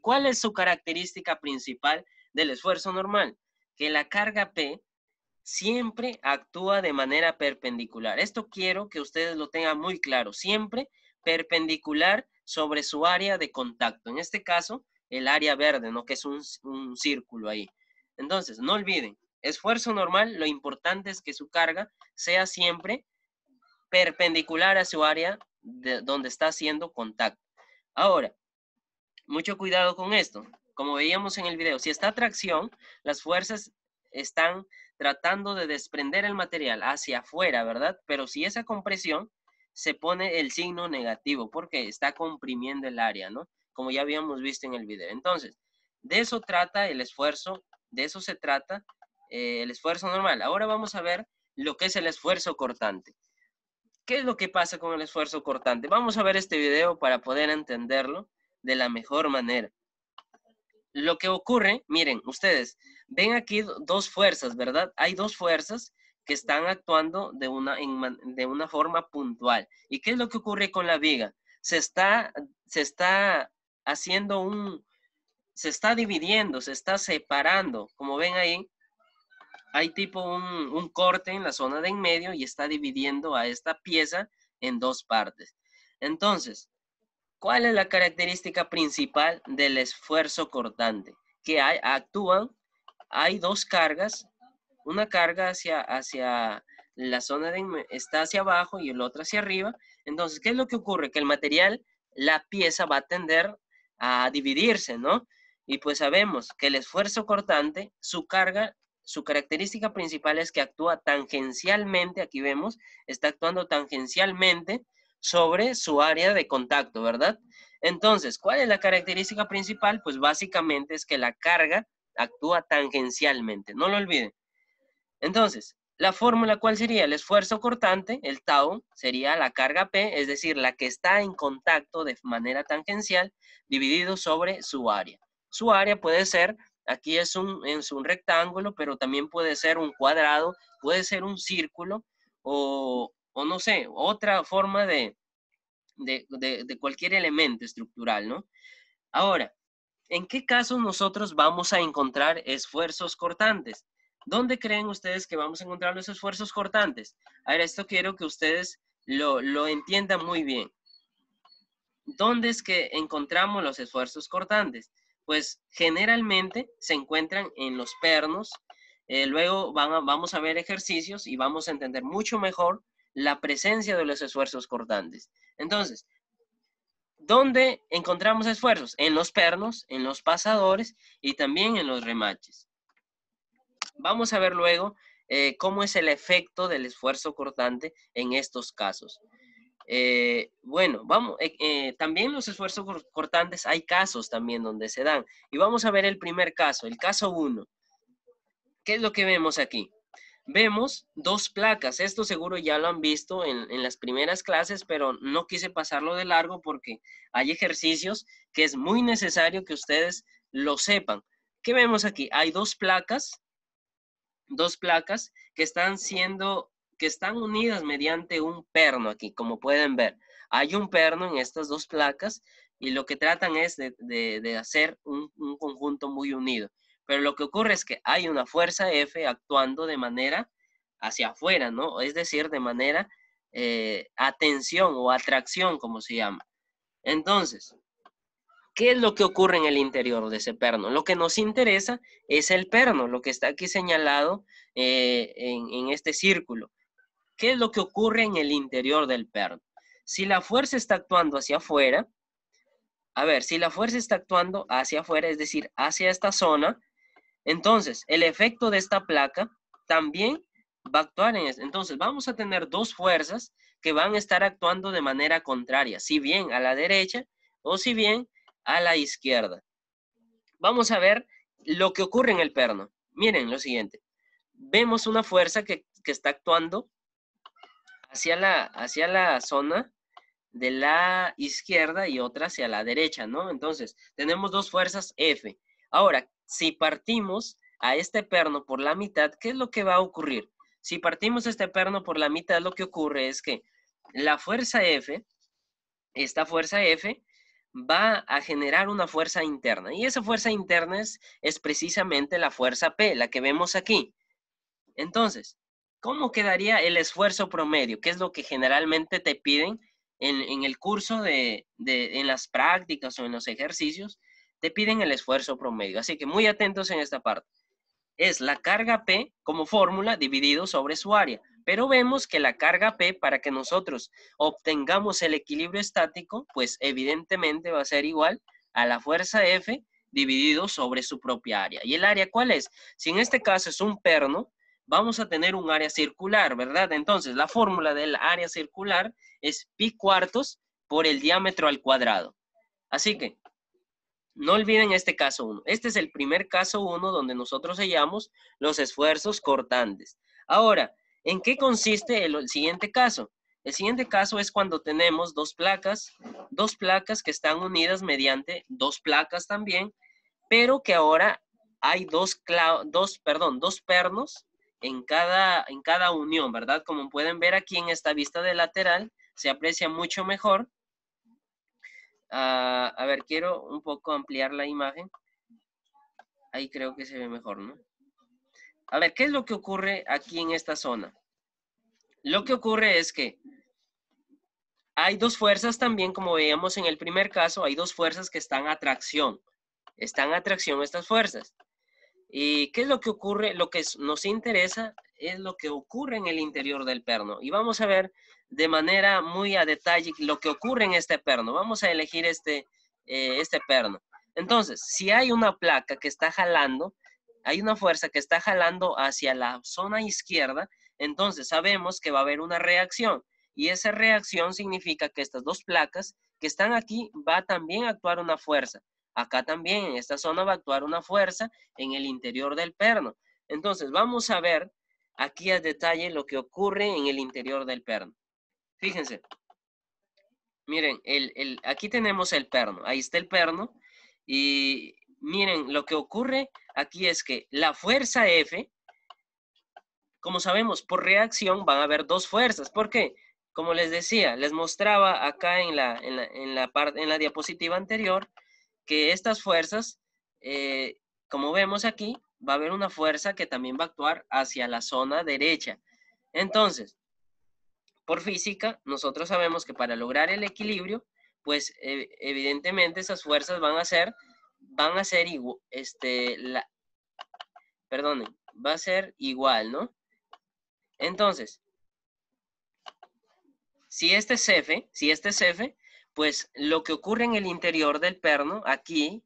¿Cuál es su característica principal del esfuerzo normal? Que la carga P siempre actúa de manera perpendicular. Esto quiero que ustedes lo tengan muy claro. Siempre perpendicular sobre su área de contacto. En este caso, el área verde, ¿no? Que es un, círculo ahí. Entonces, no olviden, esfuerzo normal, lo importante es que su carga sea siempre perpendicular a su área de donde está haciendo contacto. Ahora, mucho cuidado con esto. Como veíamos en el video, si está tracción, las fuerzas están tratando de desprender el material hacia afuera, ¿verdad? Pero si esa compresión, se pone el signo negativo porque está comprimiendo el área, ¿no? Como ya habíamos visto en el video. Entonces, de eso trata el esfuerzo, de eso se trata eh, el esfuerzo normal. Ahora vamos a ver lo que es el esfuerzo cortante. ¿Qué es lo que pasa con el esfuerzo cortante? Vamos a ver este video para poder entenderlo de la mejor manera. Lo que ocurre, miren, ustedes ven aquí dos fuerzas, ¿verdad? Hay dos fuerzas que están actuando de una, de una forma puntual. ¿Y qué es lo que ocurre con la viga? Se está, se está haciendo un, se está dividiendo, se está separando. Como ven ahí, hay tipo un, un, corte en la zona de en medio y está dividiendo a esta pieza en dos partes. Entonces, ¿Cuál es la característica principal del esfuerzo cortante? Que actúan, hay dos cargas, una carga hacia, hacia la zona está hacia abajo y el otra hacia arriba. Entonces, ¿qué es lo que ocurre? Que el material, la pieza va a tender a dividirse, ¿no? Y pues sabemos que el esfuerzo cortante, su carga, su característica principal es que actúa tangencialmente, aquí vemos, está actuando tangencialmente sobre su área de contacto, ¿verdad? Entonces, ¿cuál es la característica principal? Pues básicamente es que la carga actúa tangencialmente, no lo olviden. Entonces, la fórmula, ¿cuál sería? El esfuerzo cortante, el tau, sería la carga P, es decir, la que está en contacto de manera tangencial, dividido sobre su área. Su área puede ser, aquí es un, un rectángulo, pero también puede ser un cuadrado, puede ser un círculo o, o no sé, otra forma de, cualquier elemento estructural, ¿no? Ahora, ¿en qué caso nosotros vamos a encontrar esfuerzos cortantes? ¿Dónde creen ustedes que vamos a encontrar los esfuerzos cortantes? A ver, esto quiero que ustedes lo, entiendan muy bien. ¿Dónde es que encontramos los esfuerzos cortantes? Pues generalmente se encuentran en los pernos. Eh, luego vamos a ver ejercicios y vamos a entender mucho mejor la presencia de los esfuerzos cortantes. Entonces, ¿dónde encontramos esfuerzos? En los pernos, en los pasadores y también en los remaches. Vamos a ver luego eh, cómo es el efecto del esfuerzo cortante en estos casos. Eh, bueno, vamos, eh, también los esfuerzos cortantes, hay casos también donde se dan. Y vamos a ver el primer caso, el caso 1. ¿Qué es lo que vemos aquí? vemos dos placas. Esto seguro ya lo han visto en, las primeras clases, pero no quise pasarlo de largo porque hay ejercicios que es muy necesario que ustedes lo sepan. ¿Qué vemos aquí? Hay dos placas, dos placas que están siendo, que están unidas mediante un perno aquí, como pueden ver. Hay un perno en estas dos placas y lo que tratan es de, de, hacer un conjunto muy unido. Pero lo que ocurre es que hay una fuerza F actuando de manera hacia afuera, ¿no? Es decir, de manera eh, atención o atracción, como se llama. Entonces, ¿qué es lo que ocurre en el interior de ese perno? Lo que nos interesa es el perno, lo que está aquí señalado eh, en, en este círculo. ¿Qué es lo que ocurre en el interior del perno? Si la fuerza está actuando hacia afuera, a ver, si la fuerza está actuando hacia afuera, es decir, hacia esta zona, entonces, el efecto de esta placa también va a actuar en esto. Entonces, vamos a tener dos fuerzas que van a estar actuando de manera contraria, si bien a la derecha o si bien a la izquierda. Vamos a ver lo que ocurre en el perno. Miren lo siguiente. Vemos una fuerza que, que está actuando hacia la, hacia la zona de la izquierda y otra hacia la derecha, ¿no? Entonces, tenemos dos fuerzas F. Ahora, si partimos a este perno por la mitad, ¿qué es lo que va a ocurrir? Si partimos este perno por la mitad, lo que ocurre es que la fuerza F, esta fuerza F, va a generar una fuerza interna. Y esa fuerza interna es, precisamente la fuerza P, la que vemos aquí. Entonces, ¿cómo quedaría el esfuerzo promedio? ¿Qué es lo que generalmente te piden en, el curso de, en las prácticas o en los ejercicios? te piden el esfuerzo promedio. Así que muy atentos en esta parte. Es la carga P como fórmula dividido sobre su área. Pero vemos que la carga P, para que nosotros obtengamos el equilibrio estático, pues evidentemente va a ser igual a la fuerza F dividido sobre su propia área. ¿Y el área cuál es? Si en este caso es un perno, vamos a tener un área circular, ¿verdad? Entonces, la fórmula del área circular es pi cuartos por el diámetro al cuadrado. Así que no olviden este caso 1. Este es el primer caso 1 donde nosotros sellamos los esfuerzos cortantes. Ahora, ¿en qué consiste el, siguiente caso? El siguiente caso es cuando tenemos dos placas, dos placas que están unidas mediante dos placas también, pero que ahora hay dos, dos, dos pernos en cada, en cada unión, ¿verdad? Como pueden ver aquí en esta vista de lateral, se aprecia mucho mejor Ah, a ver, quiero un poco ampliar la imagen. Ahí creo que se ve mejor, ¿no? A ver, ¿qué es lo que ocurre aquí en esta zona? Lo que ocurre es que hay dos fuerzas también, como veíamos en el primer caso, hay dos fuerzas que están a tracción. Están a tracción estas fuerzas. ¿Y qué es lo que ocurre? Lo que nos interesa es lo que ocurre en el interior del perno. Y vamos a ver de manera muy a detalle lo que ocurre en este perno. Vamos a elegir este, eh, este perno. Entonces, si hay una placa que está jalando, hay una fuerza que está jalando hacia la zona izquierda, entonces sabemos que va a haber una reacción. Y esa reacción significa que estas dos placas que están aquí va también a actuar una fuerza. Acá también, en esta zona, va a actuar una fuerza en el interior del perno. Entonces, vamos a ver aquí a detalle lo que ocurre en el interior del perno. Fíjense. Miren, el, aquí tenemos el perno. Ahí está el perno. Y miren, lo que ocurre aquí es que la fuerza F, como sabemos, por reacción van a haber dos fuerzas. ¿Por qué? Como les decía, les mostraba acá en la, en la, en la, en la diapositiva anterior que estas fuerzas, eh, como vemos aquí, va a haber una fuerza que también va a actuar hacia la zona derecha. Entonces, por física, nosotros sabemos que para lograr el equilibrio, pues eh, evidentemente esas fuerzas van a ser, van a ser igual, este, la, perdonen, va a ser igual, ¿no? Entonces, si este es si este es F, pues lo que ocurre en el interior del perno, aquí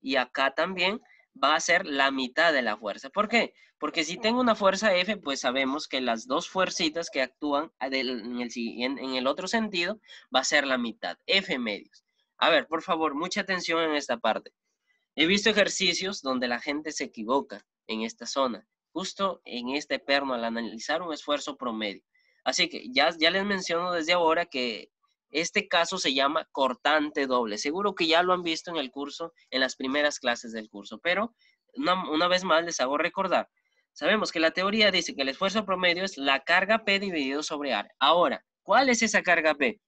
y acá también, va a ser la mitad de la fuerza. ¿Por qué? Porque si tengo una fuerza F, pues sabemos que las dos fuercitas que actúan ah, en el, otro sentido va a ser la mitad, F medios. A ver, por favor, mucha atención en esta parte. He visto ejercicios donde la gente se equivoca en esta zona, justo en este perno al analizar un esfuerzo promedio. Así que ya, ya les menciono desde ahora que este caso se llama cortante doble. Seguro que ya lo han visto en el curso, en las primeras clases del curso, pero una, vez más les hago recordar. Sabemos que la teoría dice que el esfuerzo promedio es la carga P dividido sobre R. Ahora, ¿cuál es esa carga P?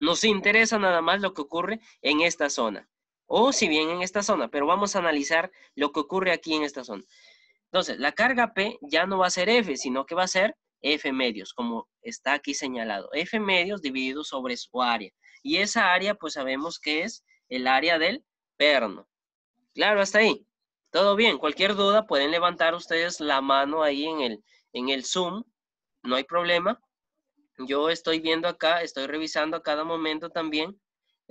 Nos interesa nada más lo que ocurre en esta zona. O si bien en esta zona, pero vamos a analizar lo que ocurre aquí en esta zona. Entonces, la carga P ya no va a ser F, sino que va a ser F medios, como está aquí señalado. F medios dividido sobre su área. Y esa área, pues sabemos que es el área del perno. Claro, hasta ahí. Todo bien. Cualquier duda pueden levantar ustedes la mano ahí en el, en el Zoom. No hay problema. Yo estoy viendo acá, estoy revisando a cada momento también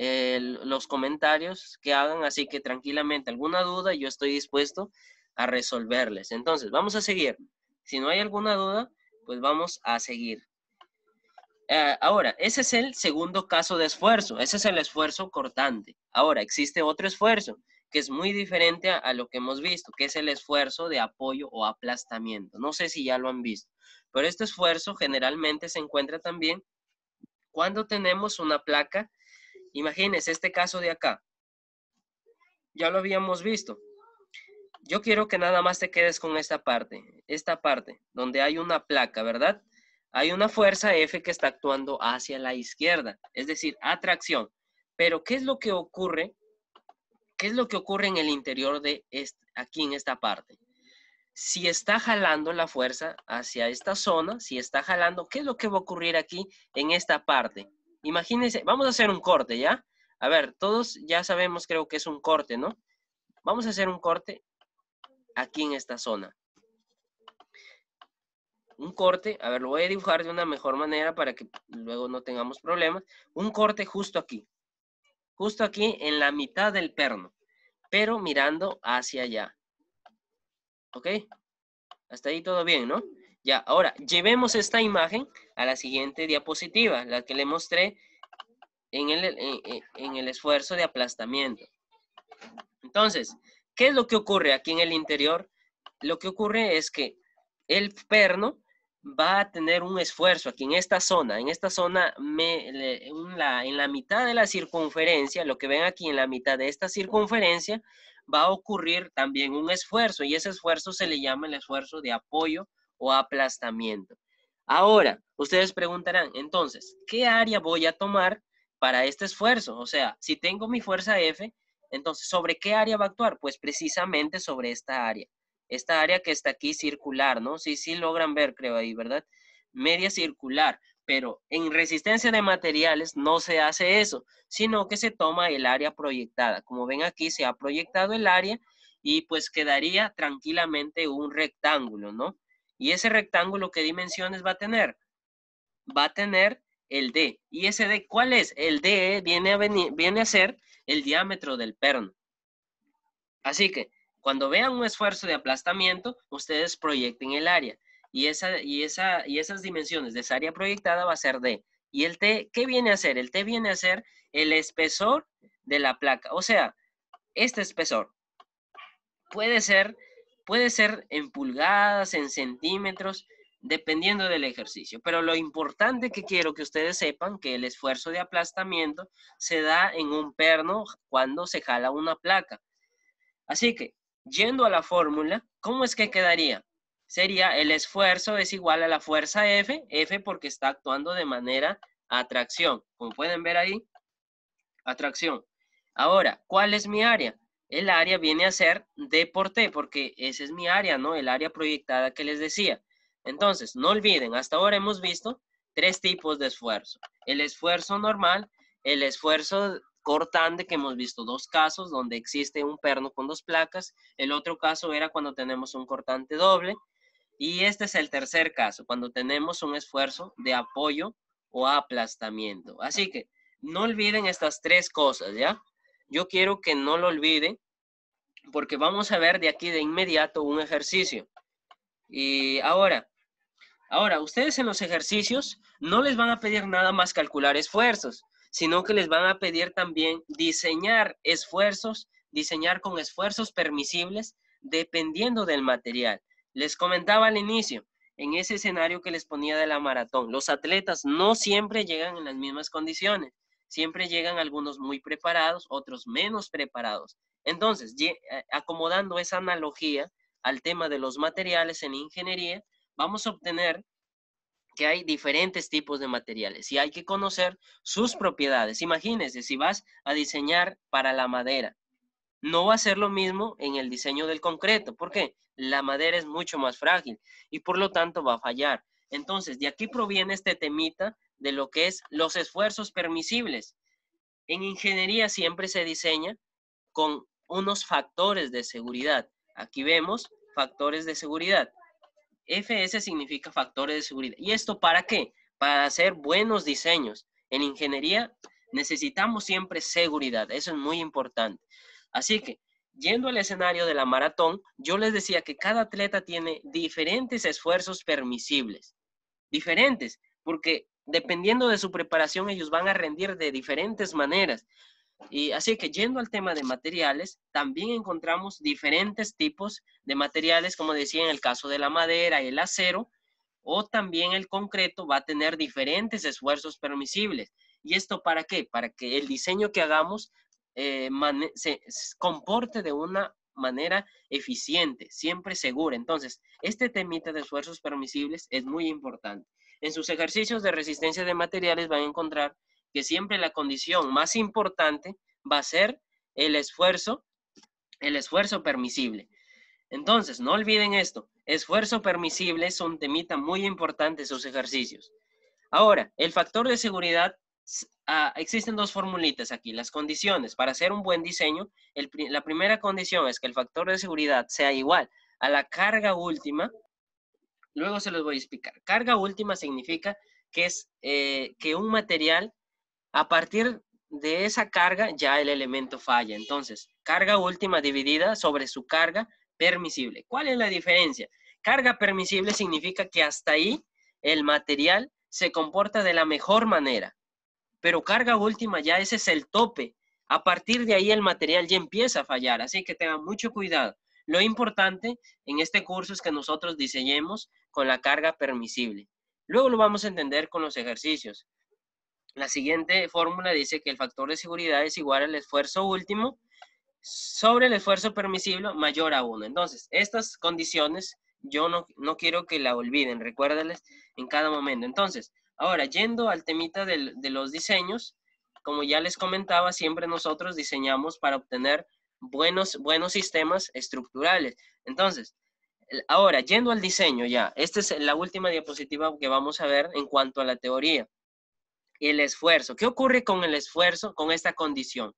los comentarios que hagan, así que tranquilamente alguna duda yo estoy dispuesto a resolverles. Entonces, vamos a seguir. Si no hay alguna duda, pues vamos a seguir. Eh, ahora, ese es el segundo caso de esfuerzo, ese es el esfuerzo cortante. Ahora, existe otro esfuerzo que es muy diferente a, a, lo que hemos visto, que es el esfuerzo de apoyo o aplastamiento. No sé si ya lo han visto, pero este esfuerzo generalmente se encuentra también cuando tenemos una placa. Imagínense este caso de acá. Ya lo habíamos visto yo quiero que nada más te quedes con esta parte, esta parte, donde hay una placa, ¿verdad? Hay una fuerza F que está actuando hacia la izquierda, es decir, atracción. Pero, ¿qué es lo que ocurre? ¿Qué es lo que ocurre en el interior de aquí en esta parte? Si está jalando la fuerza hacia esta zona, si está jalando, ¿qué es lo que va a ocurrir aquí en esta parte? Imagínense, vamos a hacer un corte, ¿ya? A ver, todos ya sabemos, creo que es un corte, ¿no? Vamos a hacer un corte aquí en esta zona. Un corte, a ver, lo voy a dibujar de una mejor manera para que luego no tengamos problemas. Un corte justo aquí, justo aquí en la mitad del perno, pero mirando hacia allá. ¿Ok? Hasta ahí todo bien, ¿no? Ya, ahora, llevemos esta imagen a la siguiente diapositiva, la que le mostré en el, en, el esfuerzo de aplastamiento. Entonces, ¿Qué es lo que ocurre aquí en el interior? Lo que ocurre es que el perno va a tener un esfuerzo aquí en esta zona, en esta zona, en la mitad de la circunferencia, lo que ven aquí en la mitad de esta circunferencia, va a ocurrir también un esfuerzo y ese esfuerzo se le llama el esfuerzo de apoyo o aplastamiento. Ahora, ustedes preguntarán, entonces, ¿qué área voy a tomar para este esfuerzo? O sea, si tengo mi fuerza F, entonces, ¿sobre qué área va a actuar? Pues precisamente sobre esta área. Esta área que está aquí circular, ¿no? Sí, sí logran ver, creo ahí, ¿verdad? Media circular, pero en resistencia de materiales no se hace eso, sino que se toma el área proyectada. Como ven aquí, se ha proyectado el área y pues quedaría tranquilamente un rectángulo, ¿no? Y ese rectángulo, ¿qué dimensiones va a tener? Va a tener el D. ¿Y ese D cuál es? El D viene a, viene a ser el diámetro del perno. Así que cuando vean un esfuerzo de aplastamiento, ustedes proyecten el área y, esa, y, y esas dimensiones de esa área proyectada va a ser D. ¿Y el T qué viene a hacer? El T viene a ser el espesor de la placa. O sea, este espesor puede ser, puede ser en pulgadas, en centímetros, dependiendo del ejercicio. Pero lo importante que quiero que ustedes sepan que el esfuerzo de aplastamiento se da en un perno cuando se jala una placa. Así que, yendo a la fórmula, ¿cómo es que quedaría? Sería el esfuerzo es igual a la fuerza F, F porque está actuando de manera atracción. Como pueden ver ahí, atracción. Ahora, ¿cuál es mi área? El área viene a ser D por T, porque esa es mi área, ¿no? El área proyectada que les decía. Entonces, no olviden, hasta ahora hemos visto tres tipos de esfuerzo. El esfuerzo normal, el esfuerzo cortante, que hemos visto dos casos donde existe un perno con dos placas. El otro caso era cuando tenemos un cortante doble. Y este es el tercer caso, cuando tenemos un esfuerzo de apoyo o aplastamiento. Así que no olviden estas tres cosas, ¿ya? Yo quiero que no lo olviden porque vamos a ver de aquí de inmediato un ejercicio. Y ahora, Ahora, ustedes en los ejercicios no les van a pedir nada más calcular esfuerzos, sino que les van a pedir también diseñar esfuerzos, diseñar con esfuerzos permisibles dependiendo del material. Les comentaba al inicio, en ese escenario que les ponía de la maratón, los atletas no siempre llegan en las mismas condiciones, siempre llegan algunos muy preparados, otros menos preparados. Entonces, eh, acomodando esa analogía al tema de los materiales en ingeniería, vamos a obtener que hay diferentes tipos de materiales y hay que conocer sus propiedades. Imagínense, si vas a diseñar para la madera, no va a ser lo mismo en el diseño del concreto. ¿Por qué? La madera es mucho más frágil y por lo tanto va a fallar. Entonces, de aquí proviene este temita de lo que es los esfuerzos permisibles. En ingeniería siempre se diseña con unos factores de seguridad. Aquí vemos factores de seguridad. FS significa factores de seguridad. ¿Y esto para qué? Para hacer buenos diseños. En ingeniería necesitamos siempre seguridad, eso es muy importante. Así que, yendo al escenario de la maratón, yo les decía que cada atleta tiene diferentes esfuerzos permisibles, diferentes, porque dependiendo de su preparación ellos van a rendir de diferentes maneras. Y así que yendo al tema de materiales, también encontramos diferentes tipos de materiales, como decía en el caso de la madera y el acero, o también el concreto va a tener diferentes esfuerzos permisibles. ¿Y esto para qué? Para que el diseño que hagamos eh, se comporte de una manera eficiente, siempre segura. Entonces, este temita de esfuerzos permisibles es muy importante. En sus ejercicios de resistencia de materiales van a encontrar que siempre la condición más importante va a ser el esfuerzo, el esfuerzo permisible. Entonces, no olviden esto, esfuerzo permisible es un temita muy importante en sus ejercicios. Ahora, el factor de seguridad, ah, existen dos formulitas aquí, las condiciones. Para hacer un buen diseño, la primera condición es que el factor de seguridad sea igual a la carga última. Luego se los voy a explicar. Carga última significa que es eh, que un material a partir de esa carga ya el elemento falla. Entonces, carga última dividida sobre su carga permisible. ¿Cuál es la diferencia? Carga permisible significa que hasta ahí el material se comporta de la mejor manera. Pero carga última ya ese es el tope. A partir de ahí el material ya empieza a fallar, así que tenga mucho cuidado. Lo importante en este curso es que nosotros diseñemos con la carga permisible. Luego lo vamos a entender con los ejercicios. La siguiente fórmula dice que el factor de seguridad es igual al esfuerzo último sobre el esfuerzo permisible mayor a 1. Entonces, estas condiciones yo no, no quiero que la olviden, recuérdales en cada momento. Entonces, ahora, yendo al temita de los diseños, como ya les comentaba, siempre nosotros diseñamos para obtener buenos, buenos sistemas estructurales. Entonces, ahora, yendo al diseño ya, esta es la última diapositiva que vamos a ver en cuanto a la teoría el esfuerzo. ¿Qué ocurre con el esfuerzo, con esta condición?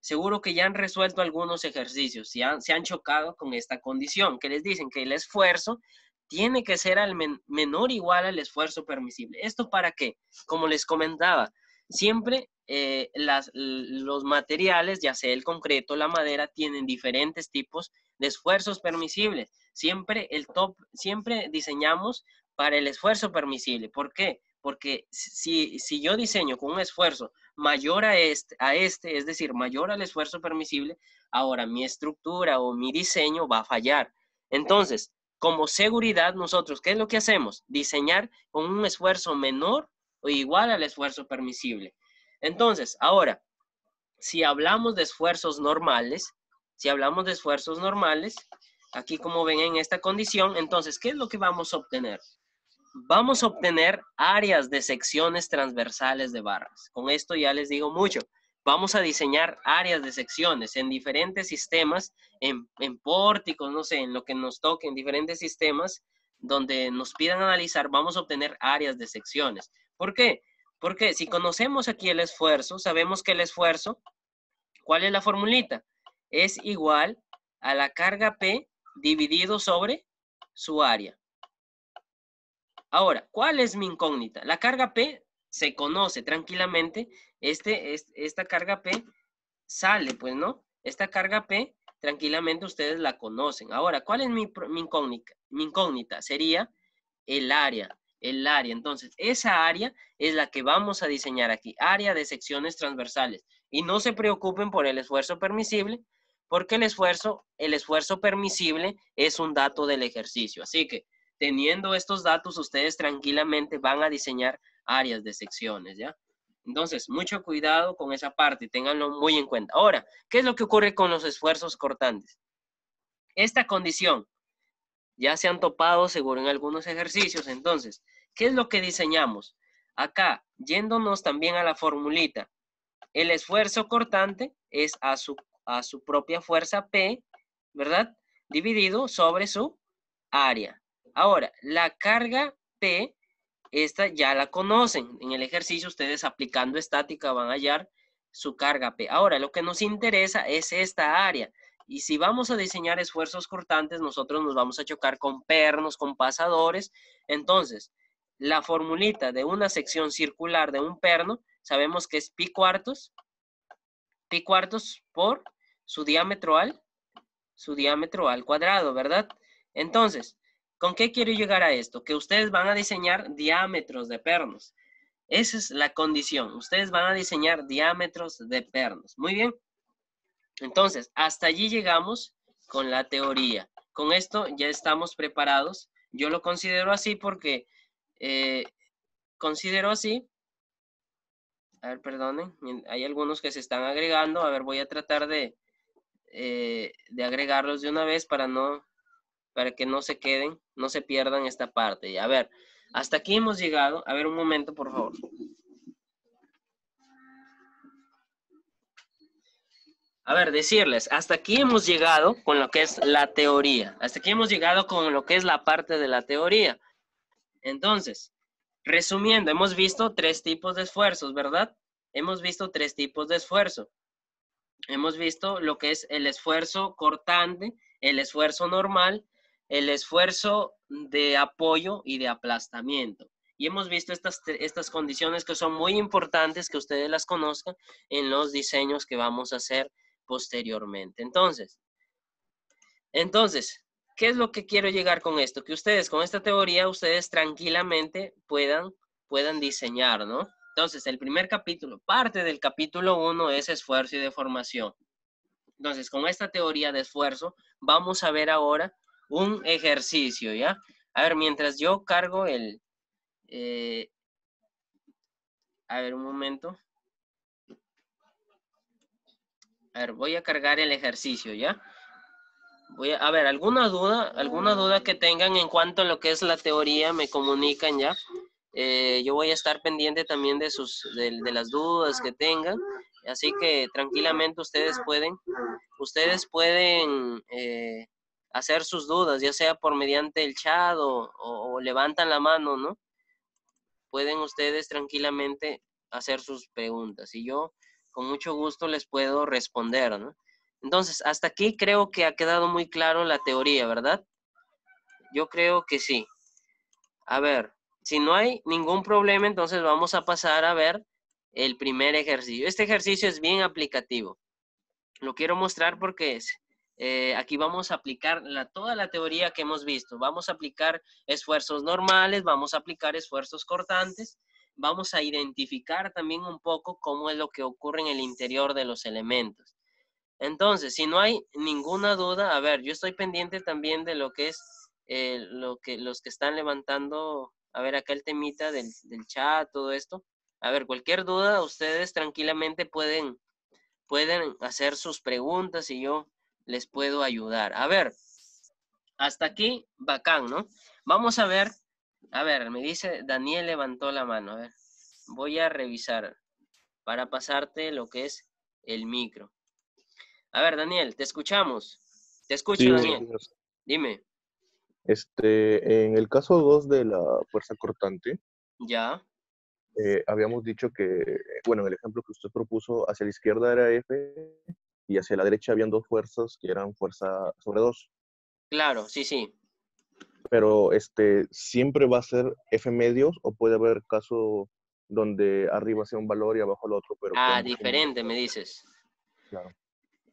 Seguro que ya han resuelto algunos ejercicios, ya se han chocado con esta condición, que les dicen que el esfuerzo tiene que ser al o menor igual al esfuerzo permisible. ¿Esto para qué? Como les comentaba, siempre eh, los materiales, ya sea el concreto, la madera, tienen diferentes tipos de esfuerzos permisibles. Siempre el top, siempre diseñamos para el esfuerzo permisible. ¿Por qué? Porque si, yo diseño con un esfuerzo mayor a este, a este, es decir, mayor al esfuerzo permisible, ahora mi estructura o mi diseño va a fallar. Entonces, como seguridad, nosotros, ¿qué es lo que hacemos? Diseñar con un esfuerzo menor o igual al esfuerzo permisible. Entonces, ahora, si hablamos de esfuerzos normales, si hablamos de esfuerzos normales, aquí como ven en esta condición, entonces, ¿qué es lo que vamos a obtener? vamos a obtener áreas de secciones transversales de barras. Con esto ya les digo mucho. Vamos a diseñar áreas de secciones en diferentes sistemas, en, pórticos, no sé, en lo que nos toque, en diferentes sistemas donde nos pidan analizar, vamos a obtener áreas de secciones. ¿Por qué? Porque si conocemos aquí el esfuerzo, sabemos que el esfuerzo, ¿cuál es la formulita? Es igual a la carga P dividido sobre su área. Ahora, ¿cuál es mi incógnita? La carga P se conoce tranquilamente. Este, es esta carga P sale, pues, ¿no? Esta carga P tranquilamente ustedes la conocen. Ahora, ¿cuál es mi, mi, incógnita? Mi incógnita sería el área. El área. Entonces, esa área es la que vamos a diseñar aquí. Área de secciones transversales. Y no se preocupen por el esfuerzo permisible, porque el esfuerzo, el esfuerzo permisible es un dato del ejercicio. Así que teniendo estos datos, ustedes tranquilamente van a diseñar áreas de secciones, ¿ya? Entonces, mucho cuidado con esa parte, ténganlo muy en cuenta. Ahora, ¿qué es lo que ocurre con los esfuerzos cortantes? Esta condición, ya se han topado seguro en algunos ejercicios, entonces, ¿qué es lo que diseñamos? Acá, yéndonos también a la formulita, el esfuerzo cortante es a su, a su propia fuerza P, ¿verdad? Dividido sobre su área. Ahora, la carga P, esta ya la conocen. En el ejercicio ustedes aplicando estática van a hallar su carga P. Ahora, lo que nos interesa es esta área. Y si vamos a diseñar esfuerzos cortantes, nosotros nos vamos a chocar con pernos, con pasadores. Entonces, la formulita de una sección circular de un perno, sabemos que es pi cuartos, pi cuartos por su diámetro al, su diámetro al cuadrado, ¿verdad? Entonces, ¿Con qué quiero llegar a esto? Que ustedes van a diseñar diámetros de pernos. Esa es la condición. Ustedes van a diseñar diámetros de pernos. Muy bien. Entonces, hasta allí llegamos con la teoría. Con esto ya estamos preparados. Yo lo considero así porque eh, considero así. A ver, perdonen. Hay algunos que se están agregando. A ver, voy a tratar de, eh, de agregarlos de una vez para no para que no se queden, no se pierdan esta parte. A ver, hasta aquí hemos llegado. A ver, un momento, por favor. A ver, decirles, hasta aquí hemos llegado con lo que es la teoría. Hasta aquí hemos llegado con lo que es la parte de la teoría. Entonces, resumiendo, hemos visto tres tipos de esfuerzos, ¿verdad? Hemos visto tres tipos de esfuerzo. Hemos visto lo que es el esfuerzo cortante, el esfuerzo normal el esfuerzo de apoyo y de aplastamiento. Y hemos visto estas, estas condiciones que son muy importantes que ustedes las conozcan en los diseños que vamos a hacer posteriormente. Entonces, entonces, ¿qué es lo que quiero llegar con esto? Que ustedes con esta teoría, ustedes tranquilamente puedan, puedan diseñar, ¿no? Entonces, el primer capítulo, parte del capítulo 1 es esfuerzo y deformación. Entonces, con esta teoría de esfuerzo, vamos a ver ahora un ejercicio, ¿ya? A ver, mientras yo cargo el... Eh, a ver, un momento. A ver, voy a cargar el ejercicio, ¿ya? Voy a, ver, ¿alguna duda? ¿Alguna duda que tengan en cuanto a lo que es la teoría? Me comunican ya. Eh, yo voy a estar pendiente también de, sus, de, las dudas que tengan. Así que tranquilamente ustedes pueden, ustedes pueden eh, hacer sus dudas, ya sea por mediante el chat o, levantan la mano, ¿no? Pueden ustedes tranquilamente hacer sus preguntas y yo con mucho gusto les puedo responder, ¿no? Entonces, hasta aquí creo que ha quedado muy claro la teoría, ¿verdad? Yo creo que sí. A ver, si no hay ningún problema, entonces vamos a pasar a ver el primer ejercicio. Este ejercicio es bien aplicativo. Lo quiero mostrar porque es... Eh, aquí vamos a aplicar toda la teoría que hemos visto. Vamos a aplicar esfuerzos normales, vamos a aplicar esfuerzos cortantes, vamos a identificar también un poco cómo es lo que ocurre en el interior de los elementos. Entonces, si no hay ninguna duda, a ver, yo estoy pendiente también de lo que es eh, lo que, los que están levantando, a ver, acá el temita del, chat, todo esto. A ver, cualquier duda, ustedes tranquilamente pueden, pueden hacer sus preguntas y yo les puedo ayudar? A ver, hasta aquí, bacán, ¿no? Vamos a ver, a ver, me dice, Daniel levantó la mano, a ver, voy a revisar para pasarte lo que es el micro. A ver, Daniel, te escuchamos. Te escucho, Daniel. Dime. Este, en el caso 2 de la fuerza cortante. Ya. Eh, habíamos dicho que, bueno, el ejemplo que usted propuso hacia la izquierda era F y hacia la derecha habían dos fuerzas que eran fuerza sobre dos. Claro, sí, sí. Pero este, siempre va a ser F medios o puede haber caso donde arriba sea un valor y abajo el otro. Pero ah, diferente, me dices. Claro.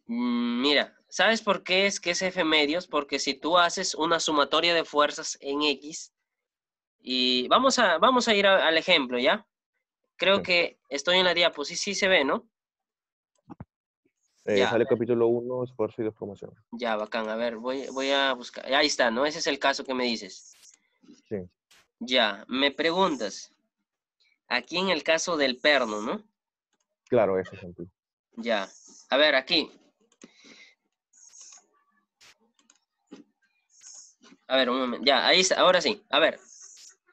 Mm, mira, ¿sabes por qué es que es F medios? Porque si tú haces una sumatoria de fuerzas en X, y vamos a, vamos a ir al ejemplo, ¿ya? Creo que estoy en la diapositiva, sí se ve, ¿no? Eh, sale capítulo 1, esfuerzo y despromoción. Ya, bacán. A ver, voy, voy a buscar. Ahí está, ¿no? Ese es el caso que me dices. Sí. Ya, me preguntas. Aquí en el caso del perno, ¿no? Claro, ese ejemplo. Ya. A ver, aquí. A ver, un momento. Ya, ahí está. Ahora sí. A ver.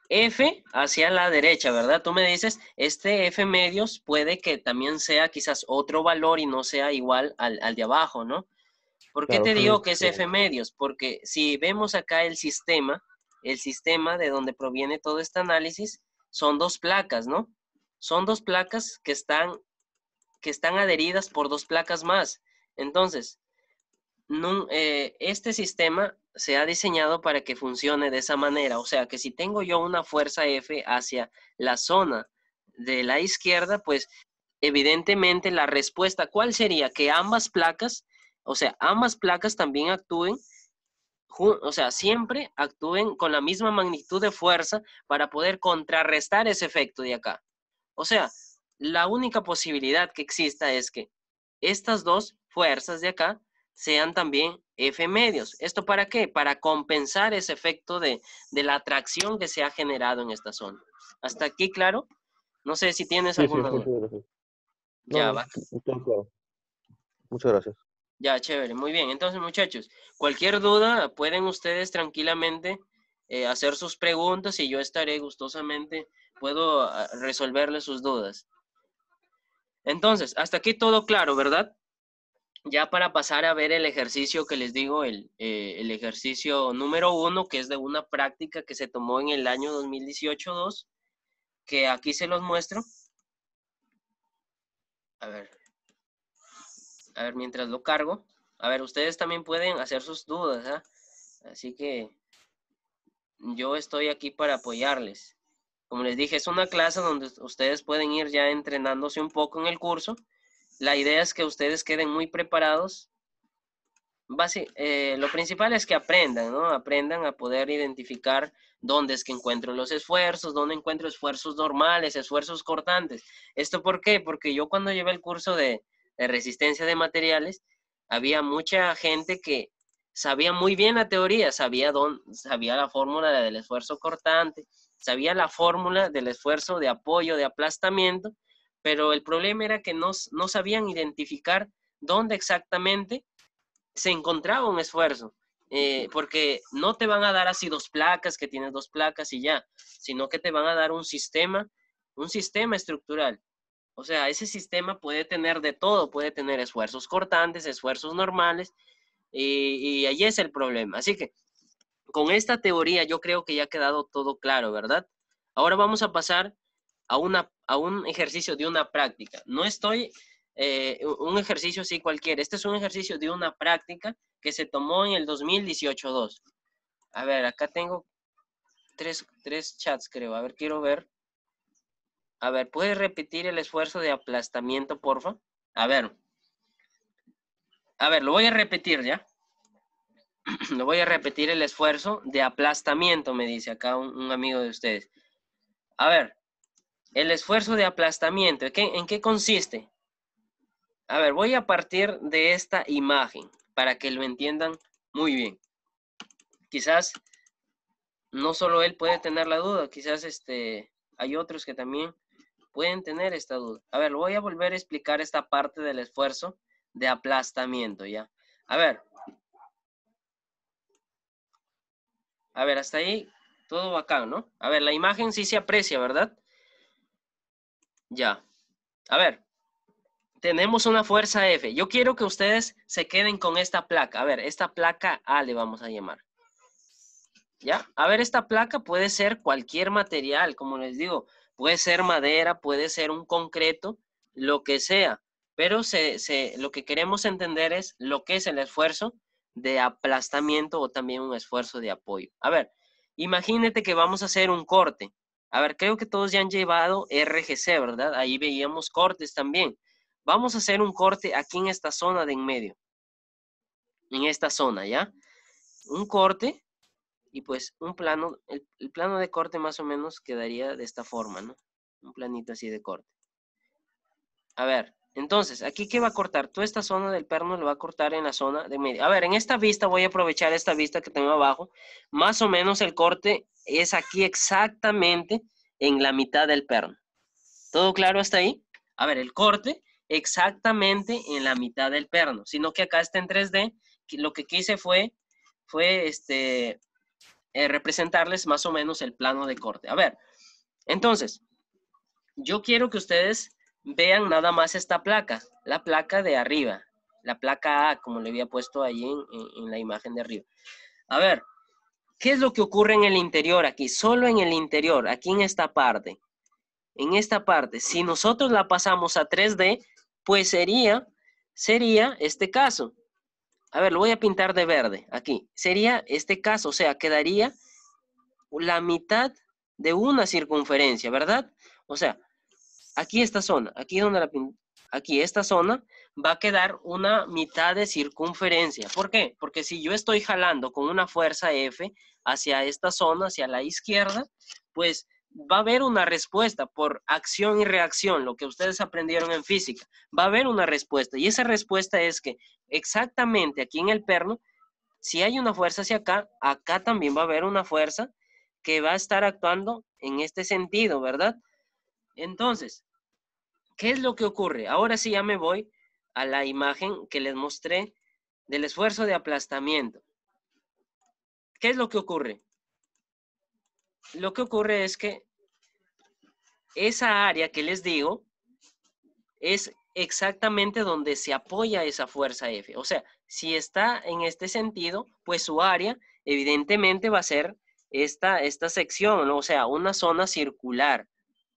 F hacia la derecha, ¿verdad? Tú me dices, este F medios puede que también sea quizás otro valor y no sea igual al, de abajo, ¿no? ¿Por qué te digo que es F medios? Porque si vemos acá el sistema, el sistema de donde proviene todo este análisis, son dos placas, ¿no? Son dos placas que están, que están adheridas por dos placas más. Entonces, eh, este sistema se ha diseñado para que funcione de esa manera. O sea, que si tengo yo una fuerza F hacia la zona de la izquierda, pues evidentemente la respuesta, ¿cuál sería? Que ambas placas, o sea, ambas placas también actúen, o sea, siempre actúen con la misma magnitud de fuerza para poder contrarrestar ese efecto de acá. O sea, la única posibilidad que exista es que estas dos fuerzas de acá sean también F medios. ¿Esto para qué? Para compensar ese efecto de, la atracción que se ha generado en esta zona. ¿Hasta aquí claro? No sé si tienes alguna duda. ya va. Muchas gracias. Ya, chévere. Muy bien. Entonces, muchachos, cualquier duda pueden ustedes tranquilamente eh, hacer sus preguntas y yo estaré gustosamente, puedo ah, resolverles sus dudas. Entonces, hasta aquí todo claro, ¿verdad? ya para pasar a ver el ejercicio que les digo, eh, el, ejercicio número uno, que es de una práctica que se tomó en el año 2018-2, que aquí se los muestro. A ver. A ver, mientras lo cargo. A ver, ustedes también pueden hacer sus dudas, ¿ah? Así que yo estoy aquí para apoyarles. Como les dije, es una clase donde ustedes pueden ir ya entrenándose un poco en el curso la idea es que ustedes queden muy preparados. Eh, lo principal es que aprendan, ¿no? Aprendan a poder identificar dónde es que encuentro los esfuerzos, dónde encuentro esfuerzos normales, esfuerzos cortantes. ¿Esto por qué? Porque yo cuando llevé el curso de, de resistencia de materiales, había mucha gente que sabía muy bien la teoría, sabía, dónde, sabía la fórmula del esfuerzo cortante, sabía la fórmula del esfuerzo de apoyo, de aplastamiento, pero el problema era que no, sabían identificar dónde exactamente se encontraba un esfuerzo, eh, porque no te van a dar así dos placas, que tienes dos placas y ya, sino que te van a dar un sistema, un sistema estructural. O sea, ese sistema puede tener de todo, puede tener esfuerzos cortantes, esfuerzos normales, y, y ahí es el problema. Así que con esta teoría yo creo que ya ha quedado todo claro, ¿verdad? Ahora vamos a pasar a, una, a un ejercicio de una práctica. No estoy eh, un ejercicio así cualquiera. Este es un ejercicio de una práctica que se tomó en el 2018-2. A ver, acá tengo tres, chats, creo. A ver, quiero ver. A ver, ¿puedes repetir el esfuerzo de aplastamiento, porfa? A ver. A ver, lo voy a repetir ya. lo voy a repetir el esfuerzo de aplastamiento, me dice acá un amigo de ustedes. A ver, el esfuerzo de aplastamiento, ¿en qué consiste? A ver, voy a partir de esta imagen para que lo entiendan muy bien. Quizás no solo él puede tener la duda, quizás este, hay otros que también pueden tener esta duda. A ver, voy a volver a explicar esta parte del esfuerzo de aplastamiento, ¿ya? A ver. A ver, hasta ahí todo bacán, ¿no? A ver, la imagen sí se aprecia, ¿verdad? Ya. A ver, tenemos una fuerza F. Yo quiero que ustedes se queden con esta placa. A ver, esta placa A le vamos a llamar. ¿Ya? A ver, esta placa puede ser cualquier material, como les digo. Puede ser madera, puede ser un concreto, lo que sea. Pero se, lo que queremos entender es lo que es el esfuerzo de aplastamiento o también un esfuerzo de apoyo. A ver, imagínate que vamos a hacer un corte. A ver, creo que todos ya han llevado RGC, ¿verdad? Ahí veíamos cortes también. Vamos a hacer un corte aquí en esta zona de en medio. En esta zona, ¿ya? Un corte y pues un plano, el, plano de corte más o menos quedaría de esta forma, ¿no? Un planito así de corte. A ver, entonces, aquí qué va a cortar? Toda esta zona del perno lo va a cortar en la zona de medio. A ver, en esta vista voy a aprovechar esta vista que tengo abajo. Más o menos el corte es aquí exactamente en la mitad del perno. ¿Todo claro hasta ahí? A ver, el corte exactamente en la mitad del perno, sino que acá está en 3D. Lo que quise fue, fue este, eh, representarles más o menos el plano de corte. A ver, entonces, yo quiero que ustedes Vean nada más esta placa, la placa de arriba, la placa A, como le había puesto allí en, la imagen de arriba. A ver, ¿qué es lo que ocurre en el interior aquí? Solo en el interior, aquí en esta parte. En esta parte, si nosotros la pasamos a 3D, pues sería, sería este caso. A ver, lo voy a pintar de verde aquí. Sería este caso, o sea, quedaría la mitad de una circunferencia, ¿verdad? O sea, Aquí esta zona, aquí donde la aquí esta zona va a quedar una mitad de circunferencia. ¿Por qué? Porque si yo estoy jalando con una fuerza F hacia esta zona, hacia la izquierda, pues va a haber una respuesta por acción y reacción, lo que ustedes aprendieron en física. Va a haber una respuesta y esa respuesta es que exactamente aquí en el perno, si hay una fuerza hacia acá, acá también va a haber una fuerza que va a estar actuando en este sentido, ¿verdad? Entonces, ¿Qué es lo que ocurre? Ahora sí ya me voy a la imagen que les mostré del esfuerzo de aplastamiento. ¿Qué es lo que ocurre? Lo que ocurre es que esa área que les digo es exactamente donde se apoya esa fuerza F. O sea, si está en este sentido, pues su área evidentemente va a ser esta, esta sección, o sea, una zona circular.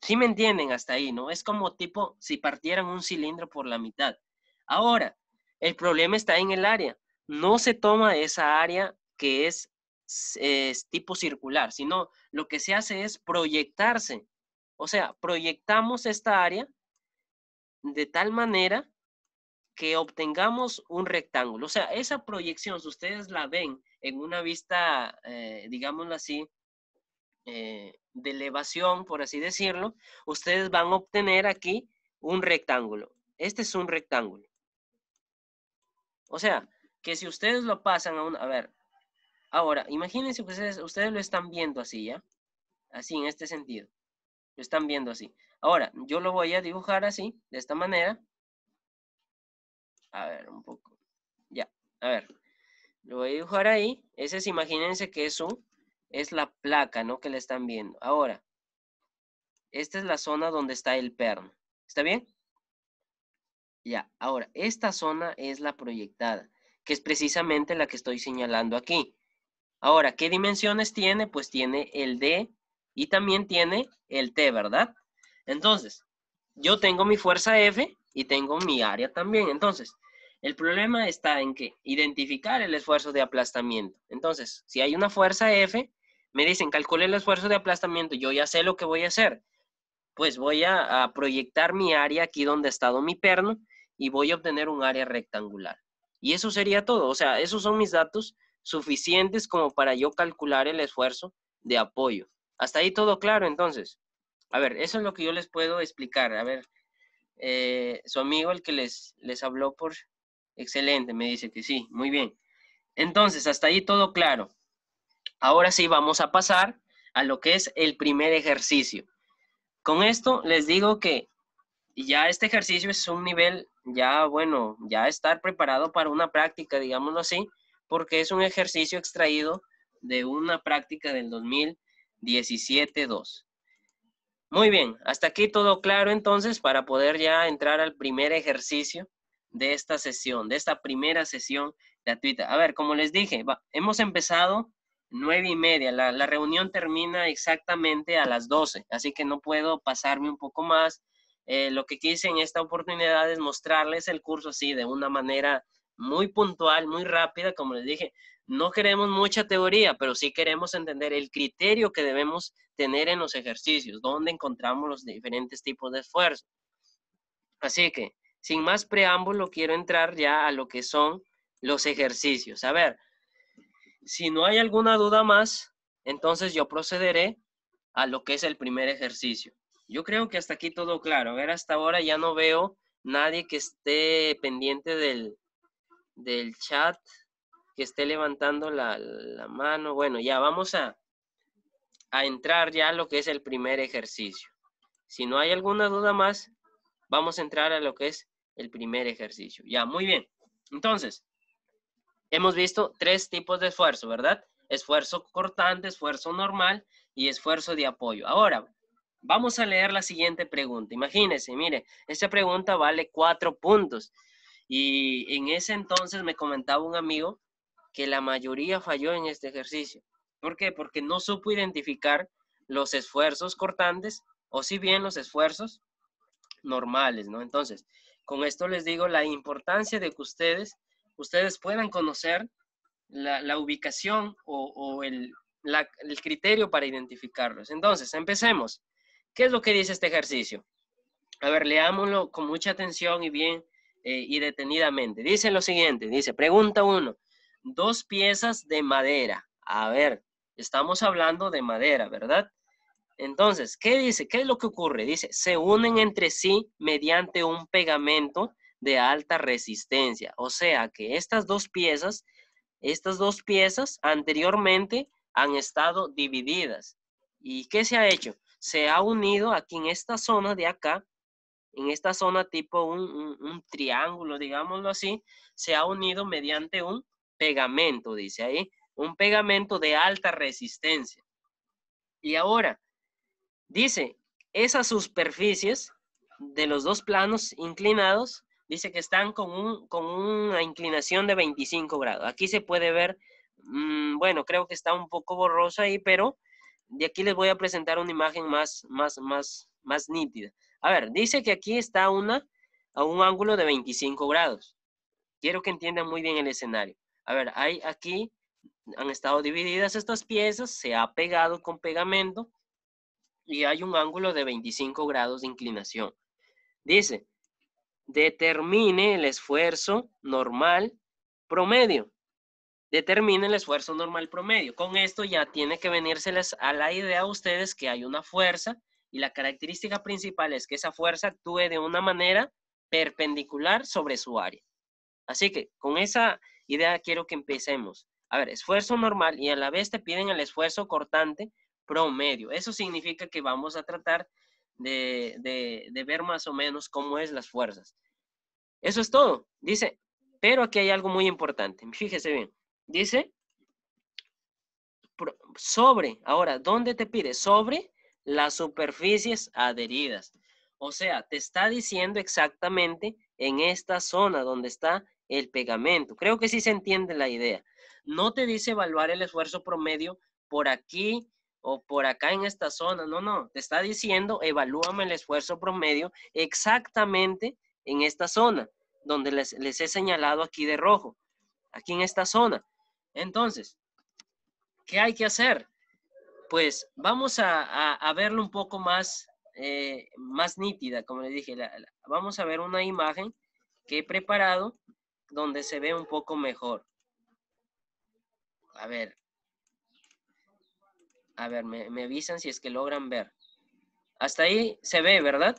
Si me entienden hasta ahí, ¿no? Es como tipo si partieran un cilindro por la mitad. Ahora, el problema está en el área. No se toma esa área que eh, es, tipo circular, sino lo que se hace es proyectarse. O sea, proyectamos esta área de tal manera que obtengamos un rectángulo. O sea, esa proyección, si ustedes la ven en una vista, eh, digámoslo así, eh, de elevación, por así decirlo, ustedes van a obtener aquí un rectángulo. Este es un rectángulo. O sea, que si ustedes lo pasan a un... A ver, ahora, imagínense que ustedes, ustedes lo están viendo así, ¿ya? Así, en este sentido. Lo están viendo así. Ahora, yo lo voy a dibujar así, de esta manera. A ver, un poco. Ya, a ver. Lo voy a dibujar ahí. Ese es, imagínense que es un es la placa, ¿no? Que le están viendo. Ahora, esta es la zona donde está el perno. ¿Está bien? Ya, ahora, esta zona es la proyectada, que es precisamente la que estoy señalando aquí. Ahora, ¿qué dimensiones tiene? Pues tiene el D y también tiene el T, ¿verdad? Entonces, yo tengo mi fuerza F y tengo mi área también. Entonces, el problema está en que identificar el esfuerzo de aplastamiento. Entonces, si hay una fuerza F, me dicen, calculé el esfuerzo de aplastamiento, yo ya sé lo que voy a hacer. Pues voy a, proyectar mi área aquí donde ha estado mi perno y voy a obtener un área rectangular. Y eso sería todo. O sea, esos son mis datos suficientes como para yo calcular el esfuerzo de apoyo. Hasta ahí todo claro, entonces. A ver, eso es lo que yo les puedo explicar. A ver, eh, su amigo, el que les, les habló por excelente, me dice que sí, muy bien. Entonces, hasta ahí todo claro. Ahora sí, vamos a pasar a lo que es el primer ejercicio. Con esto les digo que ya este ejercicio es un nivel, ya bueno, ya estar preparado para una práctica, digámoslo así, porque es un ejercicio extraído de una práctica del 2017-2. Muy bien, hasta aquí todo claro entonces para poder ya entrar al primer ejercicio de esta sesión, de esta primera sesión gratuita. A ver, como les dije, hemos empezado nueve y media. La, reunión termina exactamente a las doce, así que no puedo pasarme un poco más. Eh, lo que quise en esta oportunidad es mostrarles el curso así, de una manera muy puntual, muy rápida, como les dije. No queremos mucha teoría, pero sí queremos entender el criterio que debemos tener en los ejercicios, dónde encontramos los diferentes tipos de esfuerzo. Así que, sin más preámbulo, quiero entrar ya a lo que son los ejercicios. A ver, si no hay alguna duda más, entonces yo procederé a lo que es el primer ejercicio. Yo creo que hasta aquí todo claro. A ver, hasta ahora ya no veo nadie que esté pendiente del, chat, que esté levantando la, mano. Bueno, ya vamos a, a entrar ya a lo que es el primer ejercicio. Si no hay alguna duda más, vamos a entrar a lo que es el primer ejercicio. Ya, muy bien. Entonces, hemos visto tres tipos de esfuerzo, ¿verdad? Esfuerzo cortante, esfuerzo normal y esfuerzo de apoyo. Ahora, vamos a leer la siguiente pregunta. Imagínense, mire, esta pregunta vale cuatro puntos. Y en ese entonces me comentaba un amigo que la mayoría falló en este ejercicio. ¿Por qué? Porque no supo identificar los esfuerzos cortantes o si bien los esfuerzos normales, ¿no? Entonces, con esto les digo la importancia de que ustedes ustedes puedan conocer la, ubicación o, el, criterio para identificarlos. Entonces, empecemos. ¿Qué es lo que dice este ejercicio? A ver, leámoslo con mucha atención y bien eh, y detenidamente. Dice lo siguiente, dice, pregunta uno, dos piezas de madera. A ver, estamos hablando de madera, ¿verdad? Entonces, ¿qué dice? ¿Qué es lo que ocurre? Dice, se unen entre sí mediante un pegamento de alta resistencia. O sea que estas dos piezas, estas dos piezas anteriormente han estado divididas. ¿Y qué se ha hecho? Se ha unido aquí en esta zona de acá, en esta zona tipo un, un triángulo, digámoslo así, se ha unido mediante un pegamento, dice ahí, un pegamento de alta resistencia. Y ahora, dice, esas superficies de los dos planos inclinados dice que están con, un, con una inclinación de 25 grados. Aquí se puede ver, mm, bueno, creo que está un poco borrosa ahí, pero de aquí les voy a presentar una imagen más, más, más, más nítida. A ver, dice que aquí está una a un ángulo de 25 grados. Quiero que entiendan muy bien el escenario. A ver, hay aquí, han estado divididas estas piezas, se ha pegado con pegamento y hay un ángulo de 25 grados de inclinación. Dice, determine el esfuerzo normal promedio. Determine el esfuerzo normal promedio. Con esto ya tiene que venírseles a la idea a ustedes que hay una fuerza y la característica principal es que esa fuerza actúe de una manera perpendicular sobre su área. Así que con esa idea quiero que empecemos. A ver, esfuerzo normal y a la vez te piden el esfuerzo cortante promedio. Eso significa que vamos a tratar de, ver más o menos cómo es las fuerzas. Eso es todo. Dice, pero aquí hay algo muy importante. Fíjese bien. Dice, sobre, ahora, ¿dónde te pide? Sobre las superficies adheridas. O sea, te está diciendo exactamente en esta zona donde está el pegamento. Creo que sí se entiende la idea. No te dice evaluar el esfuerzo promedio por aquí, o por acá en esta zona. No, no, te está diciendo, evalúame el esfuerzo promedio exactamente en esta zona, donde les, he señalado aquí de rojo, aquí en esta zona. Entonces, ¿qué hay que hacer? Pues vamos a, verlo un poco más, eh, más nítida, como les dije. vamos a ver una imagen que he preparado donde se ve un poco mejor. A ver, a ver, me, avisan si es que logran ver. Hasta ahí se ve, ¿verdad?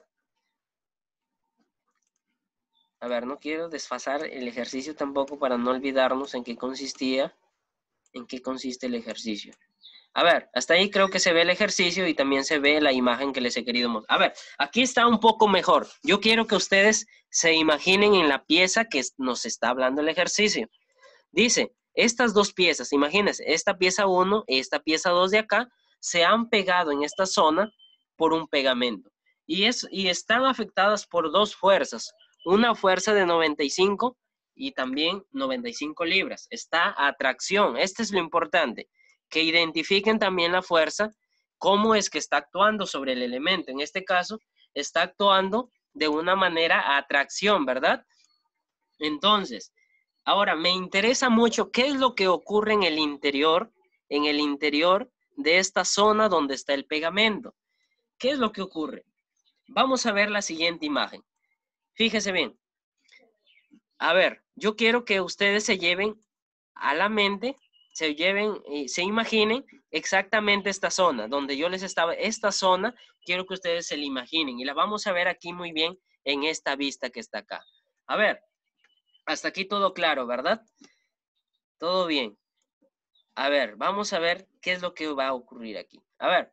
A ver, no quiero desfasar el ejercicio tampoco para no olvidarnos en qué consistía, en qué consiste el ejercicio. A ver, hasta ahí creo que se ve el ejercicio y también se ve la imagen que les he querido mostrar. A ver, aquí está un poco mejor. Yo quiero que ustedes se imaginen en la pieza que nos está hablando el ejercicio. Dice, estas dos piezas, imagínense, esta pieza 1 y esta pieza 2 de acá se han pegado en esta zona por un pegamento y, es, y están afectadas por dos fuerzas, una fuerza de 95 y también 95 libras. Está atracción, este es lo importante, que identifiquen también la fuerza, cómo es que está actuando sobre el elemento. En este caso, está actuando de una manera atracción, ¿verdad? Entonces, Ahora, me interesa mucho qué es lo que ocurre en el interior, en el interior de esta zona donde está el pegamento. ¿Qué es lo que ocurre? Vamos a ver la siguiente imagen. Fíjese bien. A ver, yo quiero que ustedes se lleven a la mente, se lleven y eh, se imaginen exactamente esta zona donde yo les estaba. Esta zona quiero que ustedes se la imaginen y la vamos a ver aquí muy bien en esta vista que está acá. A ver, hasta aquí todo claro, ¿verdad? Todo bien. A ver, vamos a ver qué es lo que va a ocurrir aquí. A ver,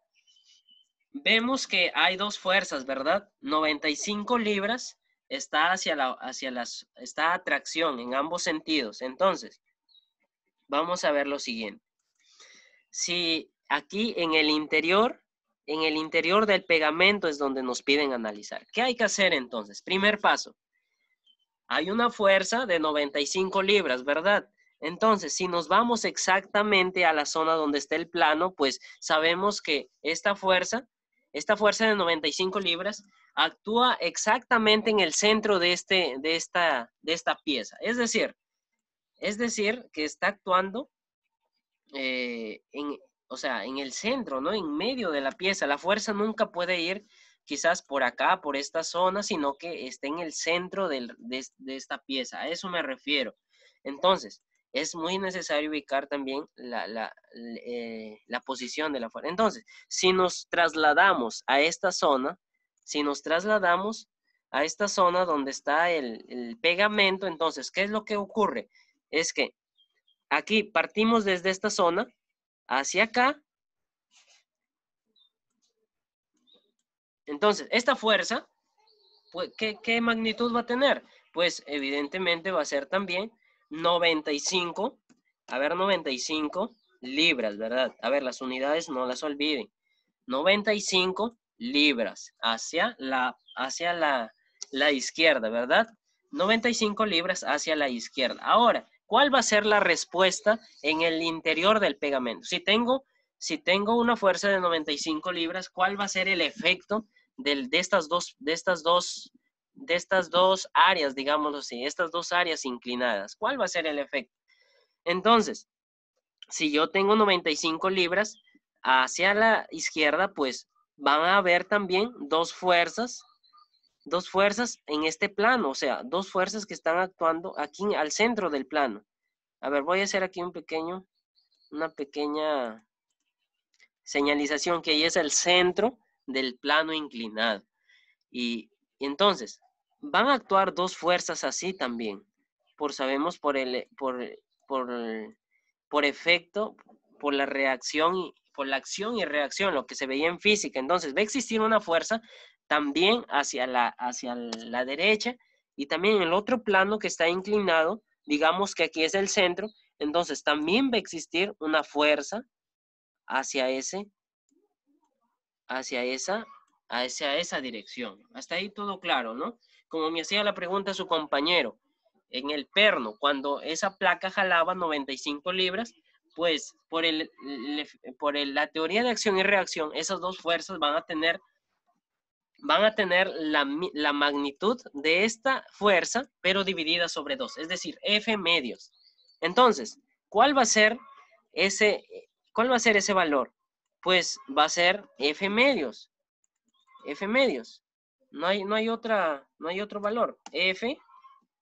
vemos que hay dos fuerzas, ¿verdad? 95 libras está hacia la hacia las está atracción en ambos sentidos. Entonces, vamos a ver lo siguiente. Si aquí en el interior, en el interior del pegamento es donde nos piden analizar. ¿Qué hay que hacer entonces? Primer paso, hay una fuerza de 95 libras, ¿verdad? Entonces, si nos vamos exactamente a la zona donde está el plano, pues sabemos que esta fuerza, esta fuerza de 95 libras, actúa exactamente en el centro de, este, de, esta, de esta pieza. Es decir, es decir, que está actuando eh, en, o sea, en el centro, ¿no? En medio de la pieza. La fuerza nunca puede ir quizás por acá, por esta zona, sino que esté en el centro de, esta pieza. A eso me refiero. Entonces, es muy necesario ubicar también eh, la, posición de la fuerza. Entonces, si nos trasladamos a esta zona, si nos trasladamos a esta zona donde está el pegamento, entonces, ¿qué es lo que ocurre? Es que aquí partimos desde esta zona hacia acá Entonces, esta fuerza, pues, ¿qué, magnitud va a tener? Pues evidentemente va a ser también 95, a ver, 95 libras, ¿verdad? A ver, las unidades no las olviden. 95 libras hacia la, hacia la, la izquierda, ¿verdad? 95 libras hacia la izquierda. Ahora, ¿cuál va a ser la respuesta en el interior del pegamento? Si tengo si tengo una fuerza de 95 libras, ¿cuál va a ser el efecto de, estas dos, de, estas dos, de estas dos áreas, digámoslo así, estas dos áreas inclinadas? ¿Cuál va a ser el efecto? Entonces, si yo tengo 95 libras hacia la izquierda, pues van a haber también dos fuerzas, dos fuerzas en este plano, o sea, dos fuerzas que están actuando aquí al centro del plano. A ver, voy a hacer aquí un pequeño, una pequeña señalización que ahí es el centro del plano inclinado. Y, entonces, van a actuar dos fuerzas así también, por sabemos por el, por, por, efecto, por la reacción, y por la acción y reacción, lo que se veía en física. Entonces, va a existir una fuerza también hacia la, hacia la derecha y también en el otro plano que está inclinado, digamos que aquí es el centro, entonces también va a existir una fuerza hacia ese, hacia esa, hacia esa dirección. Hasta ahí todo claro, ¿no? Como me hacía la pregunta su compañero, en el perno, cuando esa placa jalaba 95 libras, pues por, el, por la teoría de acción y reacción, esas dos fuerzas van a tener, van a tener la, la magnitud de esta fuerza, pero dividida sobre dos, es decir, F medios. Entonces, ¿cuál va a ser ese, ¿Cuál va a ser ese valor? Pues va a ser F medios. F medios. No hay, no hay, otra, no hay otro valor. F,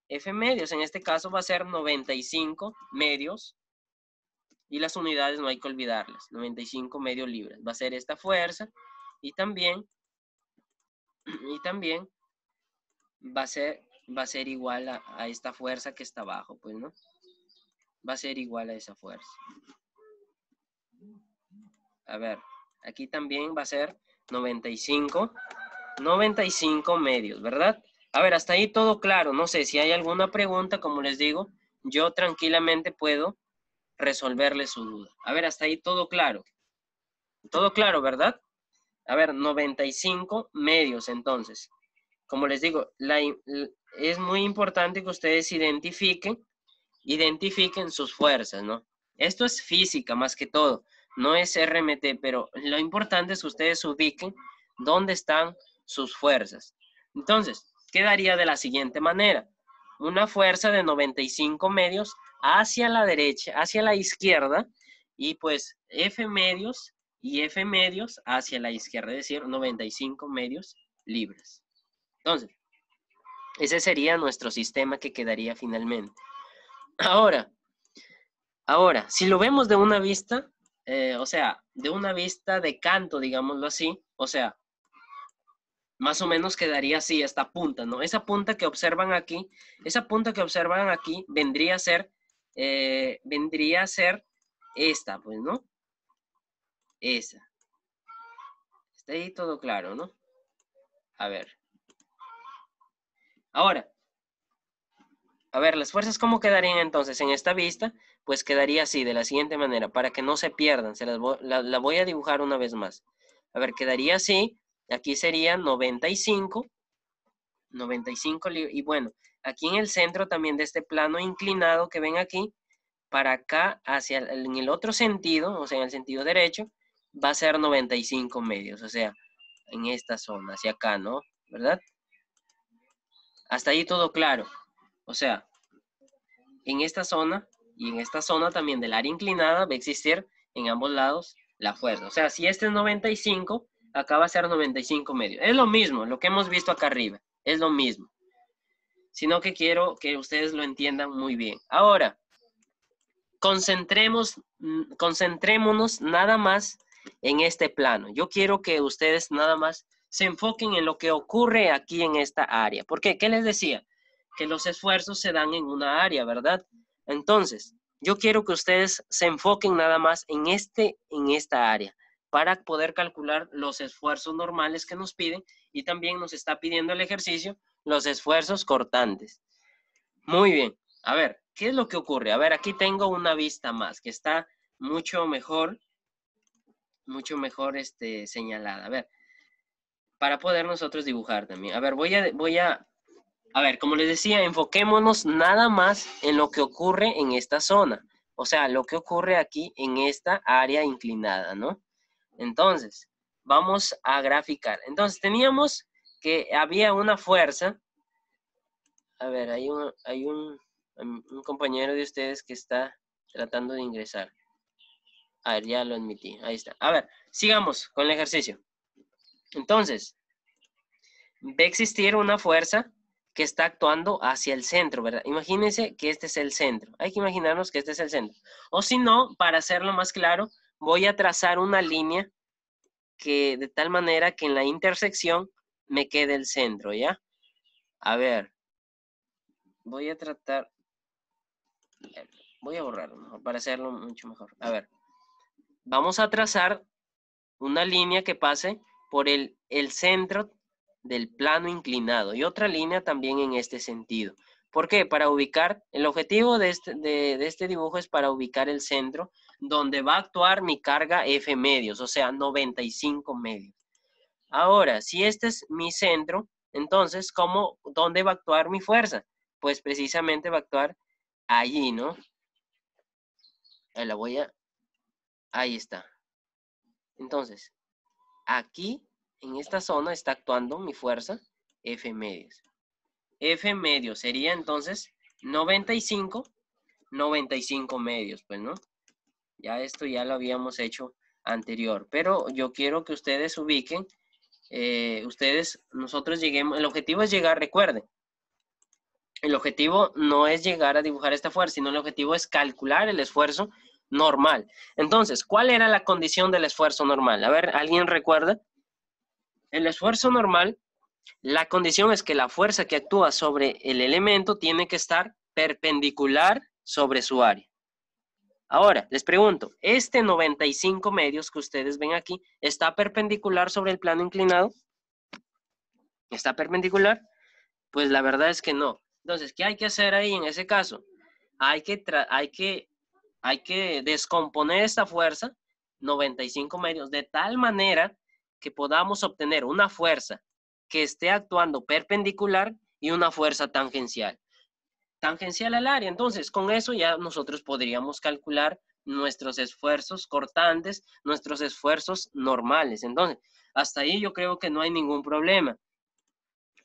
F medios. En este caso va a ser 95 medios. Y las unidades no hay que olvidarlas. 95 medios libras. Va a ser esta fuerza. Y también, y también va a ser, va a ser igual a, esta fuerza que está abajo, pues, ¿no? Va a ser igual a esa fuerza. A ver, aquí también va a ser 95, 95 medios, ¿verdad? A ver, hasta ahí todo claro. No sé si hay alguna pregunta, como les digo, yo tranquilamente puedo resolverle su duda. A ver, hasta ahí todo claro. Todo claro, ¿verdad? A ver, 95 medios entonces. Como les digo, es muy importante que ustedes identifiquen, identifiquen sus fuerzas, ¿no? Esto es física más que todo no es RMT, pero lo importante es que ustedes ubiquen dónde están sus fuerzas. Entonces, quedaría de la siguiente manera. Una fuerza de 95 medios hacia la derecha, hacia la izquierda, y pues F medios y F medios hacia la izquierda, es decir, 95 medios libres. Entonces, ese sería nuestro sistema que quedaría finalmente. Ahora, ahora, si lo vemos de una vista, eh, o sea, de una vista de canto, digámoslo así, o sea, más o menos quedaría así esta punta, ¿no? Esa punta que observan aquí, esa punta que observan aquí vendría a ser, eh, vendría a ser esta, pues, ¿no? Esa. Está ahí todo claro, ¿no? A ver. Ahora, a ver, las fuerzas, ¿cómo quedarían entonces en esta vista? pues quedaría así, de la siguiente manera, para que no se pierdan, se las la, voy a dibujar una vez más. A ver, quedaría así, aquí sería 95, 95, y bueno, aquí en el centro también de este plano inclinado que ven aquí, para acá, hacia en el otro sentido, o sea, en el sentido derecho, va a ser 95 medios, o sea, en esta zona, hacia acá, ¿no? ¿Verdad? Hasta ahí todo claro. O sea, en esta zona y en esta zona también del área inclinada va a existir en ambos lados la fuerza. O sea, si este es 95, acá va a ser 95 medio. Es lo mismo, lo que hemos visto acá arriba. Es lo mismo. Sino que quiero que ustedes lo entiendan muy bien. Ahora, concentremos, mm, concentrémonos nada más en este plano. Yo quiero que ustedes nada más se enfoquen en lo que ocurre aquí en esta área. ¿Por qué? ¿Qué les decía? Que los esfuerzos se dan en una área, ¿verdad? Entonces, yo quiero que ustedes se enfoquen nada más en, este, en esta área para poder calcular los esfuerzos normales que nos piden y también nos está pidiendo el ejercicio los esfuerzos cortantes. Muy bien, a ver, ¿qué es lo que ocurre? A ver, aquí tengo una vista más que está mucho mejor, mucho mejor este, señalada. A ver, para poder nosotros dibujar también. A ver, voy a, voy a a ver, como les decía, enfoquémonos nada más en lo que ocurre en esta zona, o sea, lo que ocurre aquí en esta área inclinada, ¿no? Entonces, vamos a graficar. Entonces, teníamos que había una fuerza. A ver, hay un, um, compañero de ustedes que está tratando de ingresar. A ver, ya lo admití. Ahí está. A ver, sigamos con el ejercicio. Entonces, va existir una fuerza que está actuando hacia el centro, ¿verdad? Imagínense que este es el centro. Hay que imaginarnos que este es el centro. O si no, para hacerlo más claro, voy a trazar una línea que de tal manera que en la intersección me quede el centro, ¿ya? A ver, voy a tratar, voy a borrarlo para hacerlo mucho mejor. A ver, vamos a trazar una línea que pase por el, el centro del plano inclinado y otra línea también en este sentido. ¿Por qué? Para ubicar, el objetivo de este, este dibujo es para ubicar el centro donde va a actuar mi carga F medios, o sea, 95 medios. Ahora, si este es mi centro, entonces, ¿cómo, ¿dónde va a actuar mi fuerza? Pues precisamente va a actuar allí, ¿no? Ahí la voy a... Ahí está. Entonces, aquí en esta zona está actuando mi fuerza F medios. F medios sería entonces 95, 95 medios, pues, ¿no? Ya esto ya lo habíamos hecho anterior, pero yo quiero que ustedes ubiquen, eh, ustedes, nosotros lleguemos, el objetivo es llegar, recuerden, el objetivo no es llegar a dibujar esta fuerza, sino el objetivo es calcular el esfuerzo normal. Entonces, ¿cuál era la condición del esfuerzo normal? A ver, ¿alguien recuerda? el esfuerzo normal, la condición es que la fuerza que actúa sobre el elemento tiene que estar perpendicular sobre su área. Ahora, les pregunto, ¿este 95 medios que ustedes ven aquí está perpendicular sobre el plano inclinado? ¿Está perpendicular? Pues la verdad es que no. Entonces, ¿qué hay que hacer ahí en ese caso? Hay que, hay que, hay que descomponer esta fuerza, 95 medios, de tal manera que podamos obtener una fuerza que esté actuando perpendicular y una fuerza tangencial. Tangencial al área. Entonces, con eso ya nosotros podríamos calcular nuestros esfuerzos cortantes, nuestros esfuerzos normales. Entonces, hasta ahí yo creo que no hay ningún problema.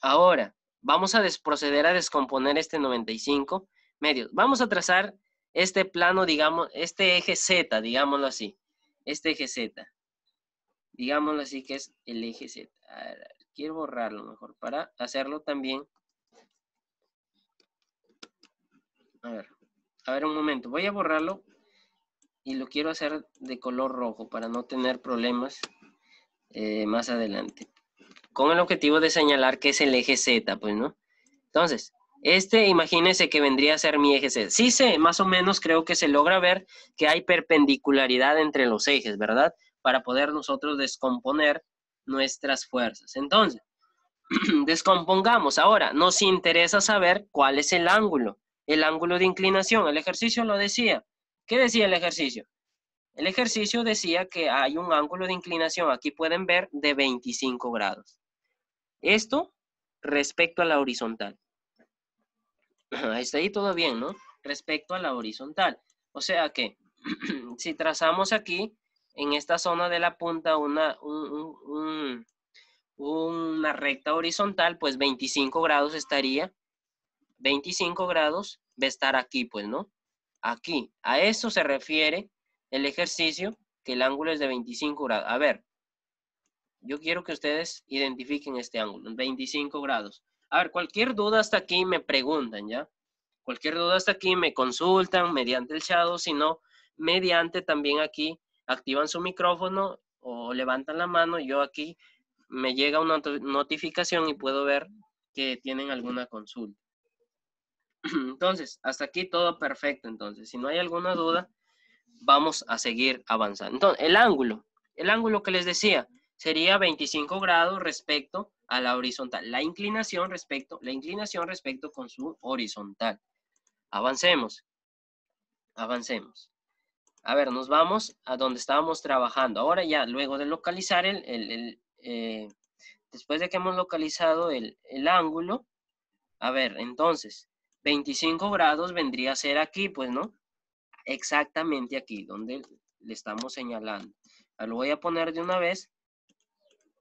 Ahora, vamos a proceder a descomponer este 95 medios. Vamos a trazar este plano, digamos, este eje Z, digámoslo así, este eje Z digámoslo así que es el eje Z. quiero borrarlo mejor para hacerlo también. A ver, a ver un momento, voy a borrarlo y lo quiero hacer de color rojo para no tener problemas eh, más adelante. Con el objetivo de señalar que es el eje Z, pues, ¿no? Entonces, este, imagínense que vendría a ser mi eje Z. Sí sé, más o menos creo que se logra ver que hay perpendicularidad entre los ejes, ¿verdad? para poder nosotros descomponer nuestras fuerzas. Entonces, descompongamos. Ahora, nos interesa saber cuál es el ángulo, el ángulo de inclinación. El ejercicio lo decía. ¿Qué decía el ejercicio? El ejercicio decía que hay un ángulo de inclinación, aquí pueden ver, de 25 grados. Esto respecto a la horizontal. Está ahí todo bien, ¿no? Respecto a la horizontal. O sea que, si trazamos aquí, en esta zona de la punta una, una recta horizontal, pues 25 grados estaría, 25 grados va a estar aquí, pues, ¿no? Aquí, a eso se refiere el ejercicio, que el ángulo es de 25 grados. A ver, yo quiero que ustedes identifiquen este ángulo, 25 grados. A ver, cualquier duda hasta aquí me preguntan, ¿ya? Cualquier duda hasta aquí me consultan mediante el shadow, sino mediante también aquí activan su micrófono o levantan la mano, yo aquí me llega una notificación y puedo ver que tienen alguna consulta. Entonces, hasta aquí todo perfecto. Entonces, si no hay alguna duda, vamos a seguir avanzando. Entonces, el ángulo, el ángulo que les decía, sería 25 grados respecto a la horizontal. La inclinación respecto, la inclinación respecto con su horizontal. Avancemos. Avancemos. A ver, nos vamos a donde estábamos trabajando. Ahora ya, luego de localizar el, eh, después de que hemos localizado el, el ángulo, a ver, entonces, 25 grados vendría a ser aquí, pues, ¿no? Exactamente aquí, donde le estamos señalando. Ah, lo voy a poner de una vez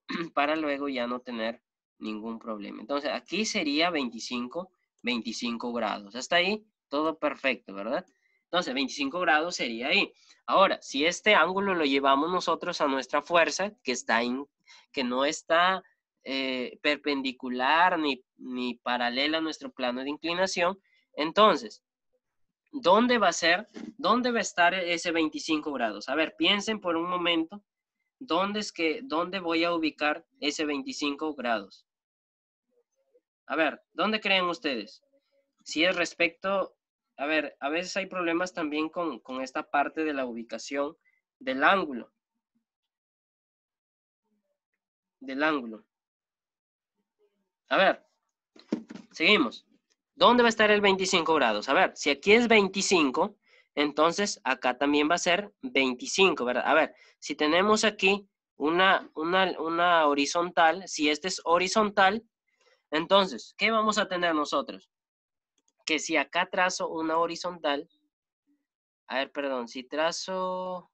para luego ya no tener ningún problema. Entonces, aquí sería 25, 25 grados. Hasta ahí, todo perfecto, ¿verdad? Entonces, 25 grados sería ahí. Ahora, si este ángulo lo llevamos nosotros a nuestra fuerza, que, está en, que no está eh, perpendicular ni, ni paralela a nuestro plano de inclinación, entonces, ¿dónde va a ser, dónde va a estar ese 25 grados? A ver, piensen por un momento, ¿dónde, es que, dónde voy a ubicar ese 25 grados? A ver, ¿dónde creen ustedes? Si es respecto a ver, a veces hay problemas también con, esta parte de la ubicación del ángulo. Del ángulo. A ver, seguimos. ¿Dónde va a estar el 25 grados? A ver, si aquí es 25, entonces acá también va a ser 25, ¿verdad? A ver, si tenemos aquí una, una, una horizontal, si este es horizontal, entonces, ¿qué vamos a tener nosotros? que si acá trazo una horizontal, a ver, perdón, si trazo,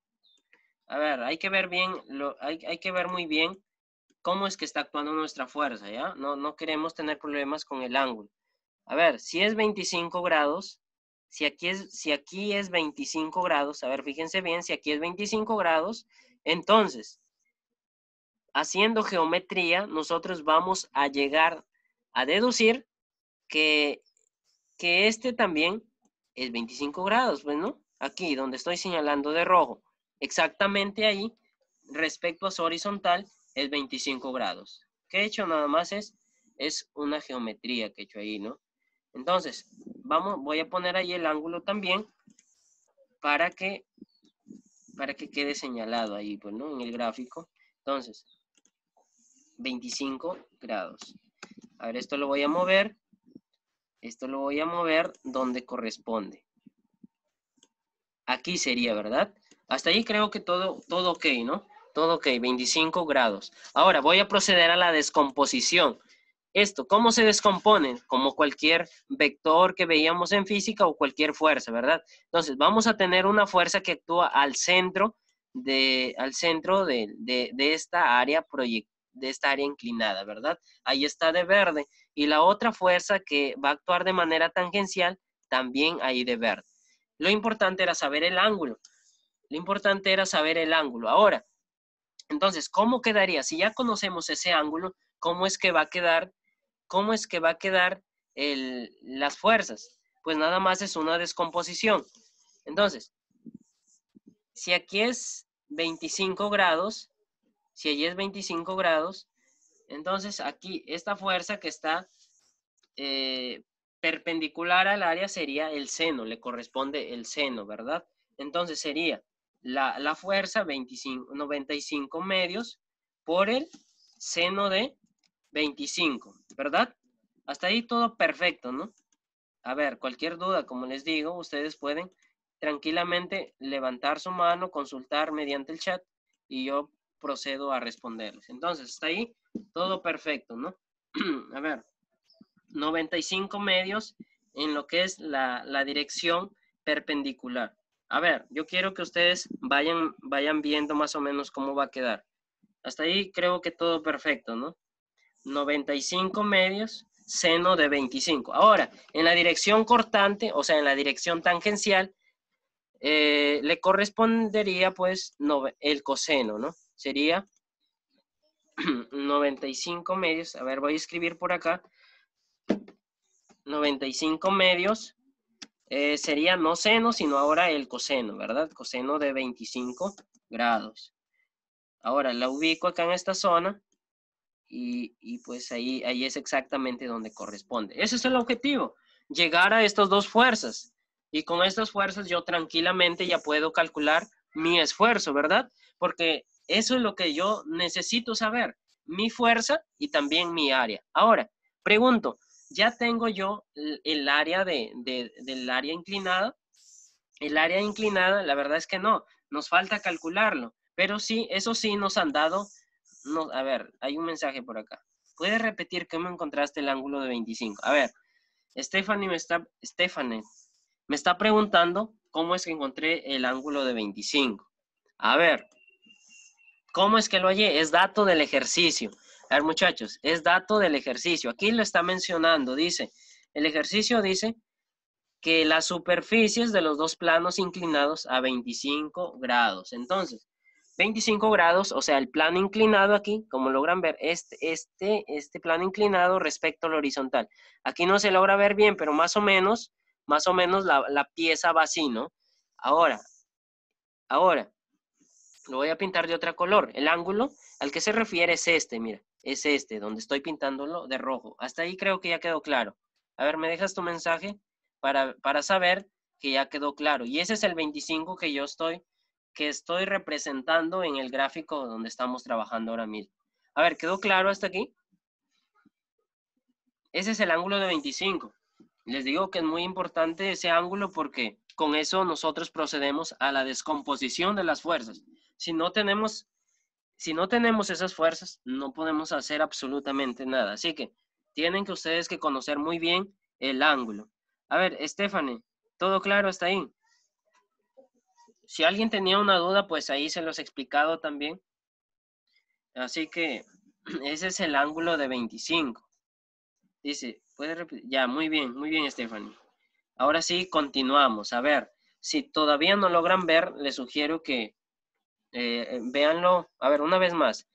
a ver, hay que ver bien, lo, hay, que ver muy bien cómo es que está actuando nuestra fuerza, ¿ya? No, no queremos tener problemas con el ángulo. A ver, si es 25 grados, si aquí es, si aquí es 25 grados, a ver, fíjense bien, si aquí es 25 grados, entonces, haciendo geometría, nosotros vamos a llegar a deducir que que este también es 25 grados, pues, ¿no? Aquí, donde estoy señalando de rojo, exactamente ahí, respecto a su horizontal, es 25 grados. Que he hecho nada más es, es una geometría que he hecho ahí, ¿no? Entonces, vamos, voy a poner ahí el ángulo también para que, para que quede señalado ahí, pues, ¿no? En el gráfico. Entonces, 25 grados. A ver, esto lo voy a mover esto lo voy a mover donde corresponde. Aquí sería, ¿verdad? Hasta ahí creo que todo, todo ok, ¿no? Todo ok, 25 grados. Ahora voy a proceder a la descomposición. Esto, ¿cómo se descompone? Como cualquier vector que veíamos en física o cualquier fuerza, ¿verdad? Entonces, vamos a tener una fuerza que actúa al centro de, al centro de, esta área de esta área inclinada, ¿verdad? Ahí está de verde y la otra fuerza que va a actuar de manera tangencial también ahí de ver Lo importante era saber el ángulo. Lo importante era saber el ángulo. Ahora, entonces, ¿cómo quedaría? Si ya conocemos ese ángulo, ¿cómo es que va a quedar, cómo es que va a quedar las fuerzas? Pues nada más es una descomposición. Entonces, si aquí es 25 grados, si allí es 25 grados, entonces aquí esta fuerza que está eh, perpendicular al área sería el seno, le corresponde el seno, ¿verdad? Entonces sería la, fuerza 25, 95 medios por el seno de 25, ¿verdad? Hasta ahí todo perfecto, ¿no? A ver, cualquier duda, como les digo, ustedes pueden tranquilamente levantar su mano, consultar mediante el chat y yo procedo a responderles. Entonces, está ahí todo perfecto, ¿no? a ver, 95 medios en lo que es la, dirección perpendicular. A ver, yo quiero que ustedes vayan, vayan viendo más o menos cómo va a quedar. Hasta ahí creo que todo perfecto, ¿no? 95 medios, seno de 25. Ahora, en la dirección cortante, o sea, en la dirección tangencial, eh, le correspondería pues no, el coseno, ¿no? sería 95 medios. A ver, voy a escribir por acá. 95 medios eh, sería no seno, sino ahora el coseno, ¿verdad? Coseno de 25 grados. Ahora la ubico acá en esta zona y, pues ahí, ahí es exactamente donde corresponde. Ese es el objetivo, llegar a estas dos fuerzas. Y con estas fuerzas yo tranquilamente ya puedo calcular mi esfuerzo, ¿verdad? Porque eso es lo que yo necesito saber, mi fuerza y también mi área. Ahora, pregunto, ya tengo yo el área de, del área inclinada. El área inclinada, la verdad es que no, nos falta calcularlo, pero sí, eso sí nos han dado, no, a ver, hay un mensaje por acá. ¿Puedes repetir cómo encontraste el ángulo de 25? A ver, Stephanie me está, Stephanie me está preguntando cómo es que encontré el ángulo de 25. A ver, ¿Cómo es que lo hallé? Es dato del ejercicio. A ver, muchachos, es dato del ejercicio. Aquí lo está mencionando, dice, el ejercicio dice que las superficies de los dos planos inclinados a 25 grados. Entonces, 25 grados, o sea, el plano inclinado aquí, como logran ver, este, este, este plano inclinado respecto al horizontal. Aquí no se logra ver bien, pero más o menos, más o menos la, la pieza va así, ¿no? Ahora, ahora, lo voy a pintar de otro color. El ángulo al que se refiere es este, mira, es este, donde estoy pintándolo de rojo. Hasta ahí creo que ya quedó claro. A ver, ¿me dejas tu mensaje para, saber que ya quedó claro? Y ese es el 25 que yo estoy, que estoy representando en el gráfico donde estamos trabajando ahora mismo. A ver, ¿quedó claro hasta aquí? Ese es el ángulo de 25. Les digo que es muy importante ese ángulo porque con eso nosotros procedemos a la descomposición de las fuerzas si no tenemos, si no tenemos esas fuerzas, no podemos hacer absolutamente nada. Así que tienen que ustedes que conocer muy bien el ángulo. A ver, Stephanie, ¿todo claro hasta ahí? Si alguien tenía una duda, pues ahí se los he explicado también. Así que ese es el ángulo de 25. Dice, ¿puede repetir? Ya, muy bien, muy bien, Stephanie. Ahora sí, continuamos. A ver, si todavía no logran ver, les sugiero que eh, eh, véanlo, a ver, una vez más.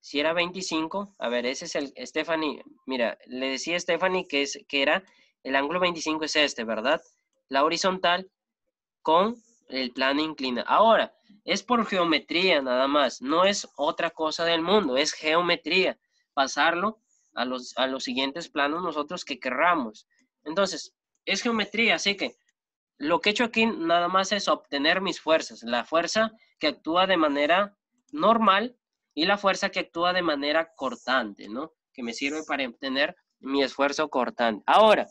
Si era 25, a ver, ese es el, Stephanie, mira, le decía a Stephanie que, es, que era, el ángulo 25 es este, ¿verdad? La horizontal con el plano inclinado. Ahora, es por geometría nada más, no es otra cosa del mundo, es geometría. Pasarlo a los, a los siguientes planos nosotros que querramos. Entonces, es geometría, así que lo que he hecho aquí nada más es obtener mis fuerzas. La fuerza que actúa de manera normal y la fuerza que actúa de manera cortante, ¿no? Que me sirve para obtener mi esfuerzo cortante. Ahora,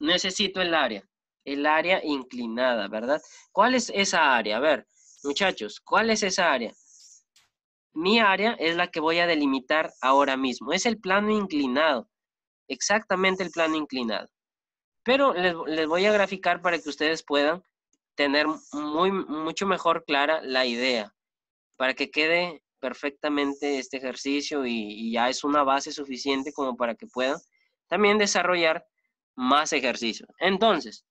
necesito el área, el área inclinada, ¿verdad? ¿Cuál es esa área? A ver, muchachos, ¿cuál es esa área? Mi área es la que voy a delimitar ahora mismo. Es el plano inclinado, exactamente el plano inclinado. Pero les, les voy a graficar para que ustedes puedan tener muy, mucho mejor clara la idea para que quede perfectamente este ejercicio y, ya es una base suficiente como para que puedan también desarrollar más ejercicios. Entonces,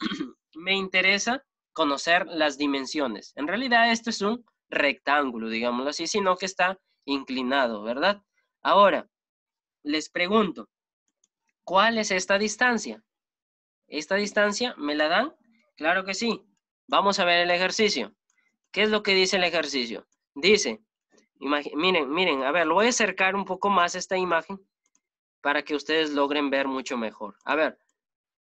me interesa conocer las dimensiones. En realidad esto es un rectángulo, digámoslo así, sino que está inclinado, ¿verdad? Ahora, les pregunto, ¿cuál es esta distancia? ¿Esta distancia me la dan? Claro que sí. Vamos a ver el ejercicio. ¿Qué es lo que dice el ejercicio? Dice, miren, miren, a ver, lo voy a acercar un poco más esta imagen para que ustedes logren ver mucho mejor. A ver,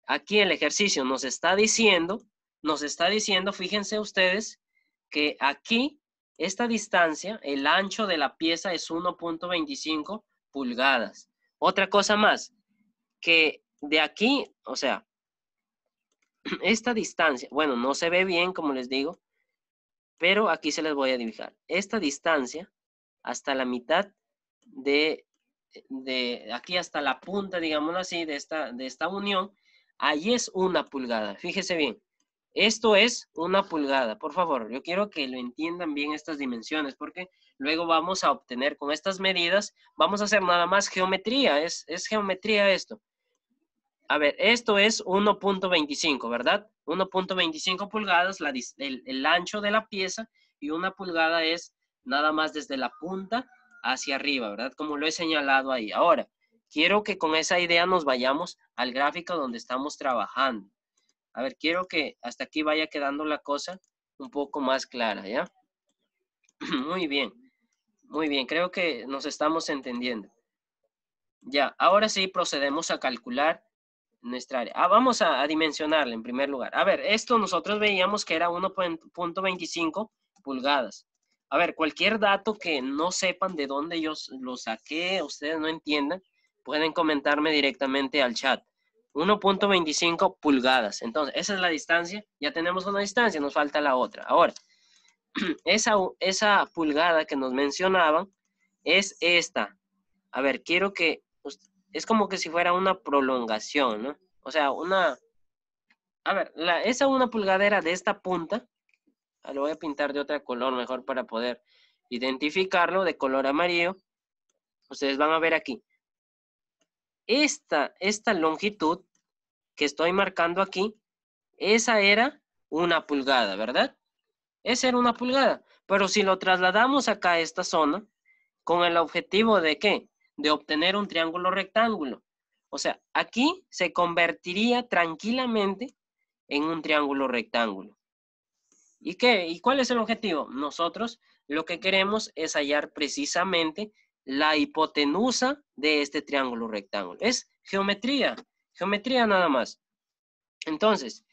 aquí el ejercicio nos está diciendo, nos está diciendo, fíjense ustedes, que aquí esta distancia, el ancho de la pieza es 1.25 pulgadas. Otra cosa más, que de aquí, o sea, Esta distancia, bueno, no se ve bien, como les digo, pero aquí se les voy a dibujar. Esta distancia hasta la mitad de, de aquí hasta la punta, digámoslo así, de esta, de esta unión, ahí es una pulgada. Fíjese bien, esto es una pulgada. Por favor, yo quiero que lo entiendan bien estas dimensiones, porque luego vamos a obtener con estas medidas, vamos a hacer nada más geometría, es, es geometría esto a ver, esto es 1.25, ¿verdad? 1.25 pulgadas el, el ancho de la pieza y una pulgada es nada más desde la punta hacia arriba, ¿verdad? Como lo he señalado ahí. Ahora, quiero que con esa idea nos vayamos al gráfico donde estamos trabajando. A ver, quiero que hasta aquí vaya quedando la cosa un poco más clara, ¿ya? Muy bien, muy bien, creo que nos estamos entendiendo. Ya, ahora sí procedemos a calcular nuestra área. Ah, vamos a, dimensionarla en primer lugar. A ver, esto nosotros veíamos que era 1.25 pulgadas. A ver, cualquier dato que no sepan de dónde yo lo saqué, ustedes no entiendan, pueden comentarme directamente al chat. 1.25 pulgadas. Entonces, esa es la distancia. Ya tenemos una distancia, nos falta la otra. Ahora, esa, esa pulgada que nos mencionaban es esta. A ver, quiero que es como que si fuera una prolongación, ¿no? O sea, una... A ver, la, esa una pulgadera de esta punta, ah, lo voy a pintar de otro color mejor para poder identificarlo, de color amarillo. Ustedes van a ver aquí. Esta, esta longitud que estoy marcando aquí, esa era una pulgada, ¿verdad? Esa era una pulgada. Pero si lo trasladamos acá a esta zona, con el objetivo de qué? de obtener un triángulo rectángulo. O sea, aquí se convertiría tranquilamente en un triángulo rectángulo. ¿Y qué? ¿Y cuál es el objetivo? Nosotros lo que queremos es hallar precisamente la hipotenusa de este triángulo rectángulo. Es geometría, geometría nada más. Entonces,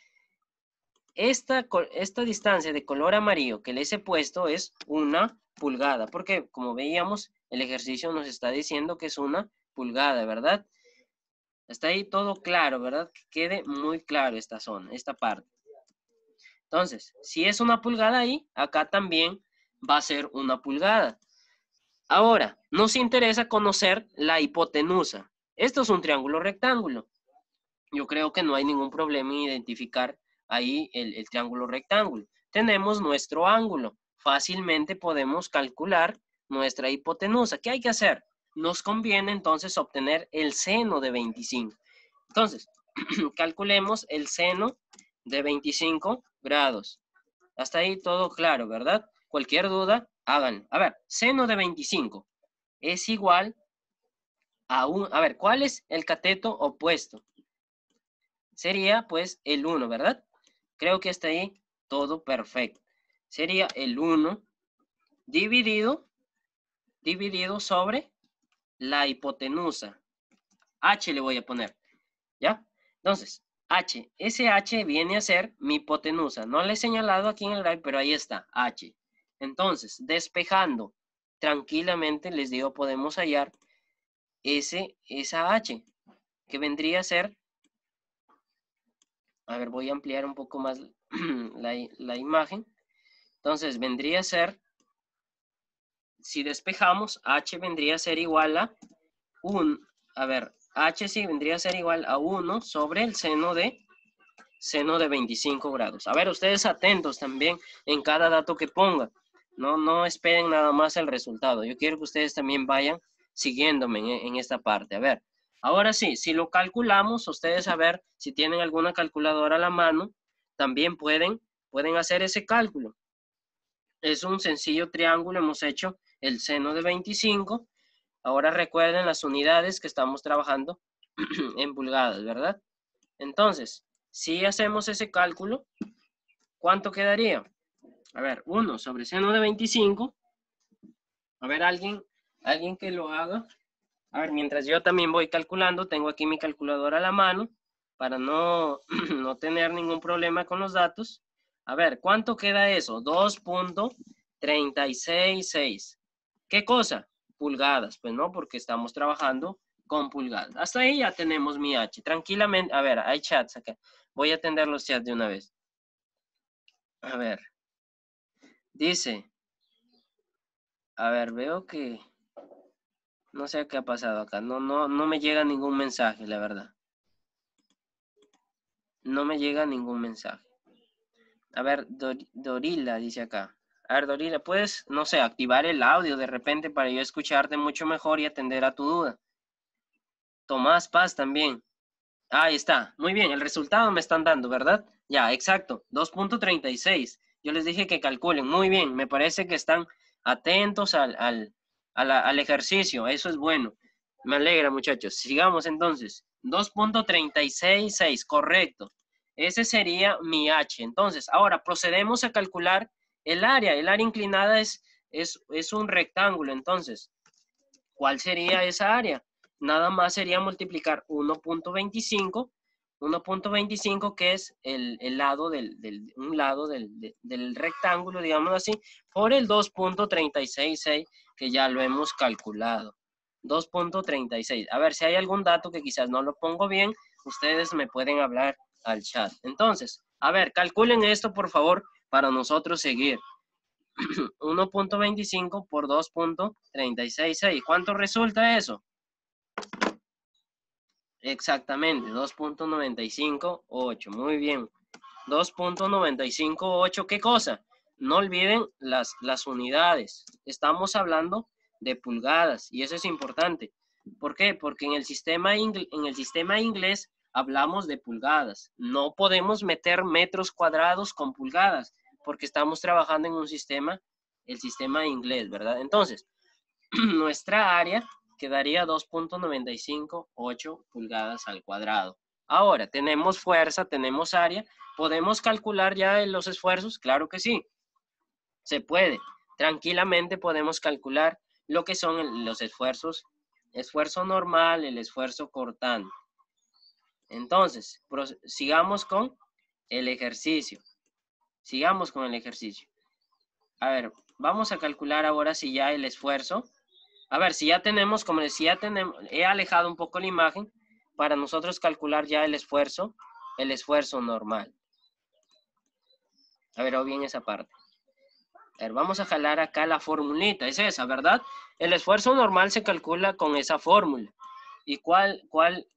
esta, esta distancia de color amarillo que les he puesto es una pulgada, porque como veíamos, el ejercicio nos está diciendo que es una pulgada, ¿verdad? Está ahí todo claro, ¿verdad? Que quede muy claro esta zona, esta parte. Entonces, si es una pulgada ahí, acá también va a ser una pulgada. Ahora, nos interesa conocer la hipotenusa. Esto es un triángulo rectángulo. Yo creo que no hay ningún problema en identificar ahí el, el triángulo rectángulo. Tenemos nuestro ángulo. Fácilmente podemos calcular nuestra hipotenusa. ¿Qué hay que hacer? Nos conviene entonces obtener el seno de 25. Entonces, calculemos el seno de 25 grados. Hasta ahí todo claro, ¿verdad? Cualquier duda, háganlo. A ver, seno de 25 es igual a un... A ver, ¿cuál es el cateto opuesto? Sería, pues, el 1, ¿verdad? Creo que hasta ahí todo perfecto. Sería el 1 dividido dividido sobre la hipotenusa. H le voy a poner, ¿ya? Entonces, H. Ese H viene a ser mi hipotenusa. No le he señalado aquí en el live, pero ahí está, H. Entonces, despejando tranquilamente, les digo, podemos hallar ese, esa H, que vendría a ser, a ver, voy a ampliar un poco más la, la imagen. Entonces, vendría a ser si despejamos, h vendría a ser igual a 1, a ver, h sí vendría a ser igual a 1 sobre el seno de seno de 25 grados. A ver, ustedes atentos también en cada dato que ponga. No, no esperen nada más el resultado. Yo quiero que ustedes también vayan siguiéndome en, esta parte. A ver, ahora sí, si lo calculamos, ustedes a ver si tienen alguna calculadora a la mano, también pueden, pueden hacer ese cálculo es un sencillo triángulo, hemos hecho el seno de 25. Ahora recuerden las unidades que estamos trabajando en pulgadas, ¿verdad? Entonces, si hacemos ese cálculo, ¿cuánto quedaría? A ver, 1 sobre seno de 25. A ver, alguien, alguien que lo haga. A ver, mientras yo también voy calculando, tengo aquí mi calculadora a la mano para no tener ningún problema con los datos. A ver, ¿cuánto queda eso? 2.366. ¿Qué cosa? Pulgadas, pues no, porque estamos trabajando con pulgadas. Hasta ahí ya tenemos mi H. Tranquilamente, a ver, hay chats acá. Voy a atender los chats de una vez. A ver. Dice. A ver, veo que... No sé qué ha pasado acá. No, no, no me llega ningún mensaje, la verdad. No me llega ningún mensaje. A ver, Dorila dice acá. A ver, Dorila, ¿puedes, no sé, activar el audio de repente para yo escucharte mucho mejor y atender a tu duda? Tomás Paz también. Ahí está. Muy bien, el resultado me están dando, ¿verdad? Ya, exacto. 2.36. Yo les dije que calculen. Muy bien, me parece que están atentos al, al, al ejercicio. Eso es bueno. Me alegra, muchachos. Sigamos entonces. 2.366, correcto. Ese sería mi h. Entonces, ahora procedemos a calcular el área. El área inclinada es, es, un rectángulo. Entonces, ¿cuál sería esa área? Nada más sería multiplicar 1.25 1.25 que es el, lado del, un lado del, rectángulo, digamos así, por el 2.366 que ya lo hemos calculado. 2.36. A ver, si hay algún dato que quizás no lo pongo bien, ustedes me pueden hablar al chat. Entonces, a ver, calculen esto por favor para nosotros seguir. 1.25 por 2.366. ¿Cuánto resulta eso? Exactamente, 2.958. Muy bien. 2.958, ¿qué cosa? No olviden las, las unidades. Estamos hablando de pulgadas y eso es importante. ¿Por qué? Porque en el sistema, en el sistema inglés hablamos de pulgadas. No podemos meter metros cuadrados con pulgadas porque estamos trabajando en un sistema, el sistema inglés, ¿verdad? Entonces, nuestra área quedaría 2.958 pulgadas al cuadrado. Ahora, tenemos fuerza, tenemos área. ¿Podemos calcular ya los esfuerzos? Claro que sí. Se puede. Tranquilamente podemos calcular lo que son los esfuerzos, esfuerzo normal, el esfuerzo cortante. Entonces, sigamos con el ejercicio. Sigamos con el ejercicio. A ver, vamos a calcular ahora si ya el esfuerzo. A ver, si ya tenemos, como decía, tenemos, he alejado un poco la imagen para nosotros calcular ya el esfuerzo, el esfuerzo normal. A ver, o bien esa parte. A ver, vamos a jalar acá la formulita, es esa, ¿verdad? El esfuerzo normal se calcula con esa fórmula. ¿Y cuál, cuál,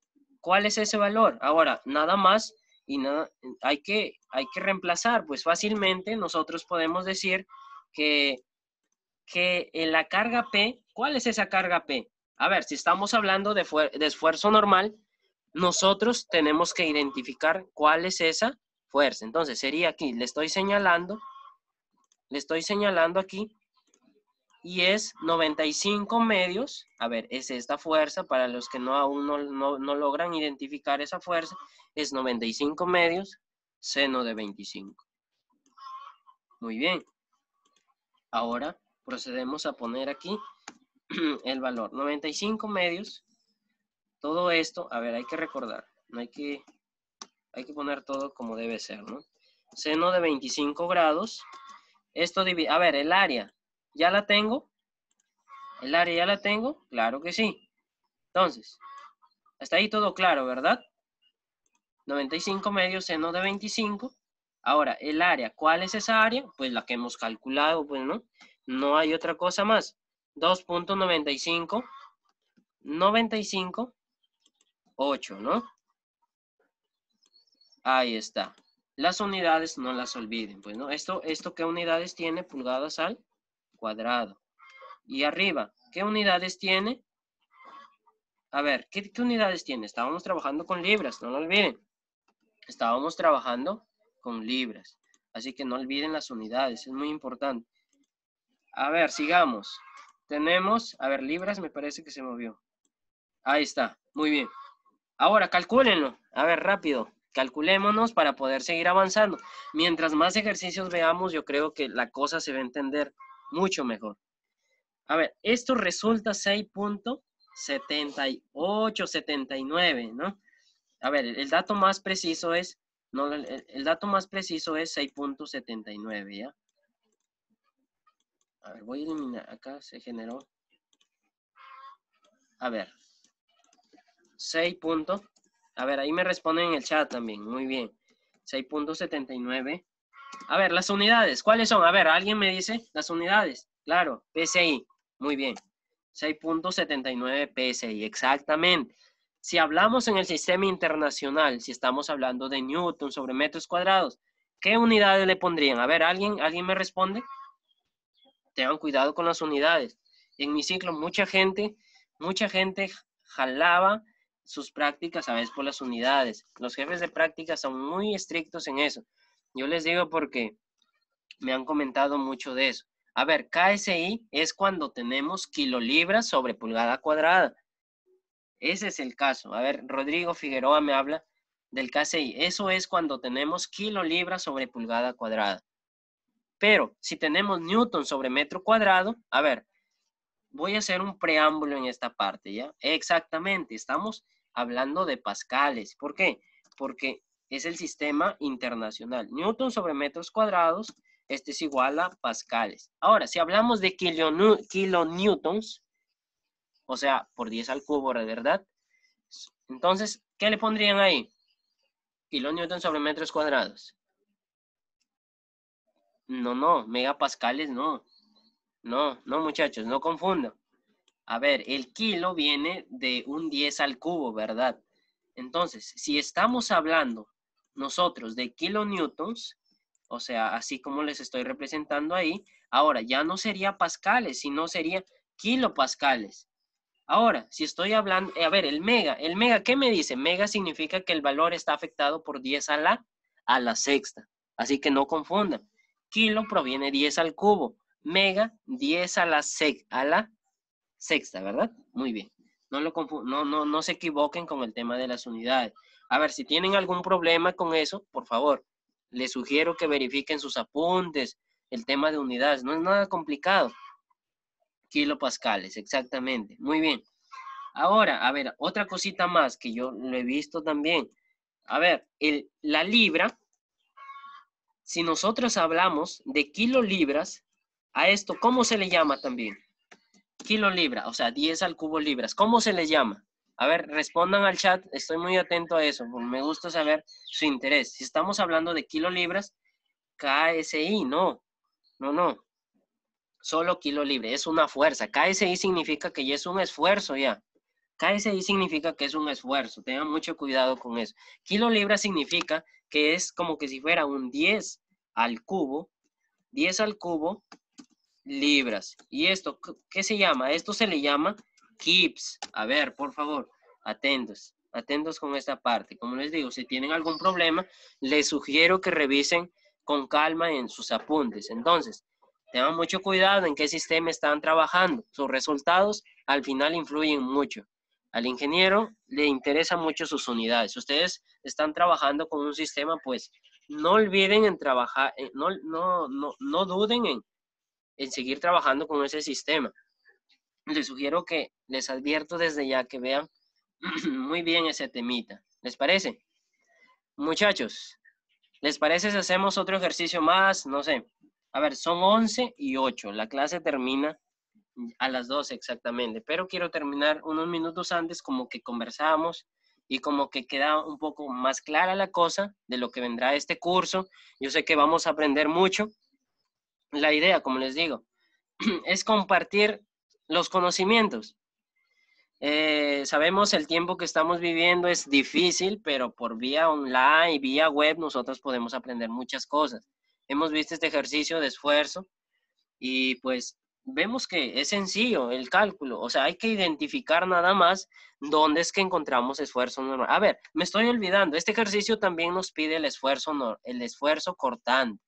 ¿Cuál es ese valor? Ahora, nada más y nada, hay que, hay que reemplazar, pues fácilmente nosotros podemos decir que, que en la carga P, ¿cuál es esa carga P? A ver, si estamos hablando de, de esfuerzo normal, nosotros tenemos que identificar cuál es esa fuerza. Entonces, sería aquí, le estoy señalando, le estoy señalando aquí y es 95 medios. A ver, es esta fuerza, para los que no aún no, logran identificar esa fuerza, es 95 medios, seno de 25. Muy bien. Ahora procedemos a poner aquí el valor. 95 medios. Todo esto, a ver, hay que recordar, no hay que, hay que poner todo como debe ser, ¿no? Seno de 25 grados. Esto divide, a ver, el área, ¿Ya la tengo? ¿El área ya la tengo? Claro que sí. Entonces, hasta ahí todo claro, ¿verdad? 95 medios seno de 25. Ahora, el área, ¿cuál es esa área? Pues la que hemos calculado, pues, ¿no? No hay otra cosa más. 2.95, 95, 8, ¿no? Ahí está. Las unidades no las olviden, pues, ¿no? Esto, esto ¿qué unidades tiene? Pulgadas al cuadrado. Y arriba, ¿qué unidades tiene? A ver, ¿qué, unidades tiene? Estábamos trabajando con libras, no lo olviden. Estábamos trabajando con libras. Así que no olviden las unidades, es muy importante. A ver, sigamos. Tenemos, a ver, libras me parece que se movió. Ahí está, muy bien. Ahora, calcúlenlo. A ver, rápido. Calculémonos para poder seguir avanzando. Mientras más ejercicios veamos, yo creo que la cosa se va a entender mucho mejor. A ver, esto resulta 6.78, 79, ¿no? A ver, el dato más preciso es, el, dato más preciso es 6.79, ¿ya? A ver, voy a eliminar, acá se generó. A ver, 6. a ver, ahí me responden en el chat también, muy bien. 6.79 a ver, las unidades, ¿cuáles son? A ver, ¿alguien me dice las unidades? Claro, PSI, muy bien. 6.79 PSI, exactamente. Si hablamos en el sistema internacional, si estamos hablando de Newton sobre metros cuadrados, ¿qué unidades le pondrían? A ver, ¿alguien, ¿alguien me responde? Tengan cuidado con las unidades. En mi ciclo, mucha gente, mucha gente jalaba sus prácticas a veces por las unidades. Los jefes de prácticas son muy estrictos en eso. Yo les digo porque me han comentado mucho de eso. A ver, KSI es cuando tenemos kilolibras sobre pulgada cuadrada. Ese es el caso. A ver, Rodrigo Figueroa me habla del KSI. Eso es cuando tenemos kilolibras sobre pulgada cuadrada. Pero si tenemos newton sobre metro cuadrado, a ver, voy a hacer un preámbulo en esta parte, ¿ya? Exactamente, estamos hablando de pascales. ¿Por qué? Porque es el sistema internacional. Newton sobre metros cuadrados, este es igual a pascales. Ahora, si hablamos de kilonewtons, o sea, por 10 al cubo, ¿verdad? Entonces, ¿qué le pondrían ahí? newton sobre metros cuadrados. No, no, megapascales no. No, no muchachos, no confundan. A ver, el kilo viene de un 10 al cubo, ¿verdad? Entonces, si estamos hablando nosotros de kilonewtons, o sea, así como les estoy representando ahí, ahora ya no sería pascales, sino sería kilopascales. Ahora, si estoy hablando, eh, a ver, el mega, el mega, ¿qué me dice? Mega significa que el valor está afectado por 10 a la, a la sexta. Así que no confundan. Kilo proviene 10 al cubo. Mega, 10 a la, sexta, ¿verdad? Muy bien. No, no, no se equivoquen con el tema de las unidades. A ver, si tienen algún problema con eso, por favor, les sugiero que verifiquen sus apuntes, el tema de unidades, no es nada complicado. Kilopascales, exactamente. Muy bien. Ahora, a ver, otra cosita más que yo lo he visto también. A ver, la libra, si nosotros hablamos de kilolibras, a esto, ¿cómo se le llama también? Kilo libra, o sea, 10 al cubo libras. ¿Cómo se le llama? A ver, respondan al chat, estoy muy atento a eso, me gusta saber su interés. Si estamos hablando de kilolibras, KSI, no, no, no, solo kilo es una fuerza. KSI significa que ya es un esfuerzo ya. KSI significa que es un esfuerzo, tengan mucho cuidado con eso. Kilo significa que es como que si fuera un 10 al cubo, 10 al cubo libras. ¿Y esto qué se llama? Esto se le llama Keeps, A ver, por favor, atentos, atentos con esta parte. Como les digo, si tienen algún problema, les sugiero que revisen con calma en sus apuntes. Entonces, tengan mucho cuidado en qué sistema están trabajando. Sus resultados al final influyen mucho. Al ingeniero le interesan mucho sus unidades. Ustedes están trabajando con un sistema, pues no olviden en trabajar, eh, no, no, no, no duden en seguir trabajando con ese sistema les sugiero que les advierto desde ya que vean muy bien ese temita. ¿Les parece? Muchachos, ¿les parece si hacemos otro ejercicio más? No sé. A ver, son 11 y 8. La clase termina a las 12 exactamente, pero quiero terminar unos minutos antes como que conversamos y como que queda un poco más clara la cosa de lo que vendrá este curso. Yo sé que vamos a aprender mucho. La idea, como les digo, es compartir los conocimientos. Eh, sabemos el tiempo que estamos viviendo es difícil, pero por vía online y vía web nosotros podemos aprender muchas cosas. Hemos visto este ejercicio de esfuerzo y pues vemos que es sencillo el cálculo, o sea, hay que identificar nada más dónde es que encontramos esfuerzo normal. A ver, me estoy olvidando, este ejercicio también nos pide el esfuerzo, el esfuerzo cortante.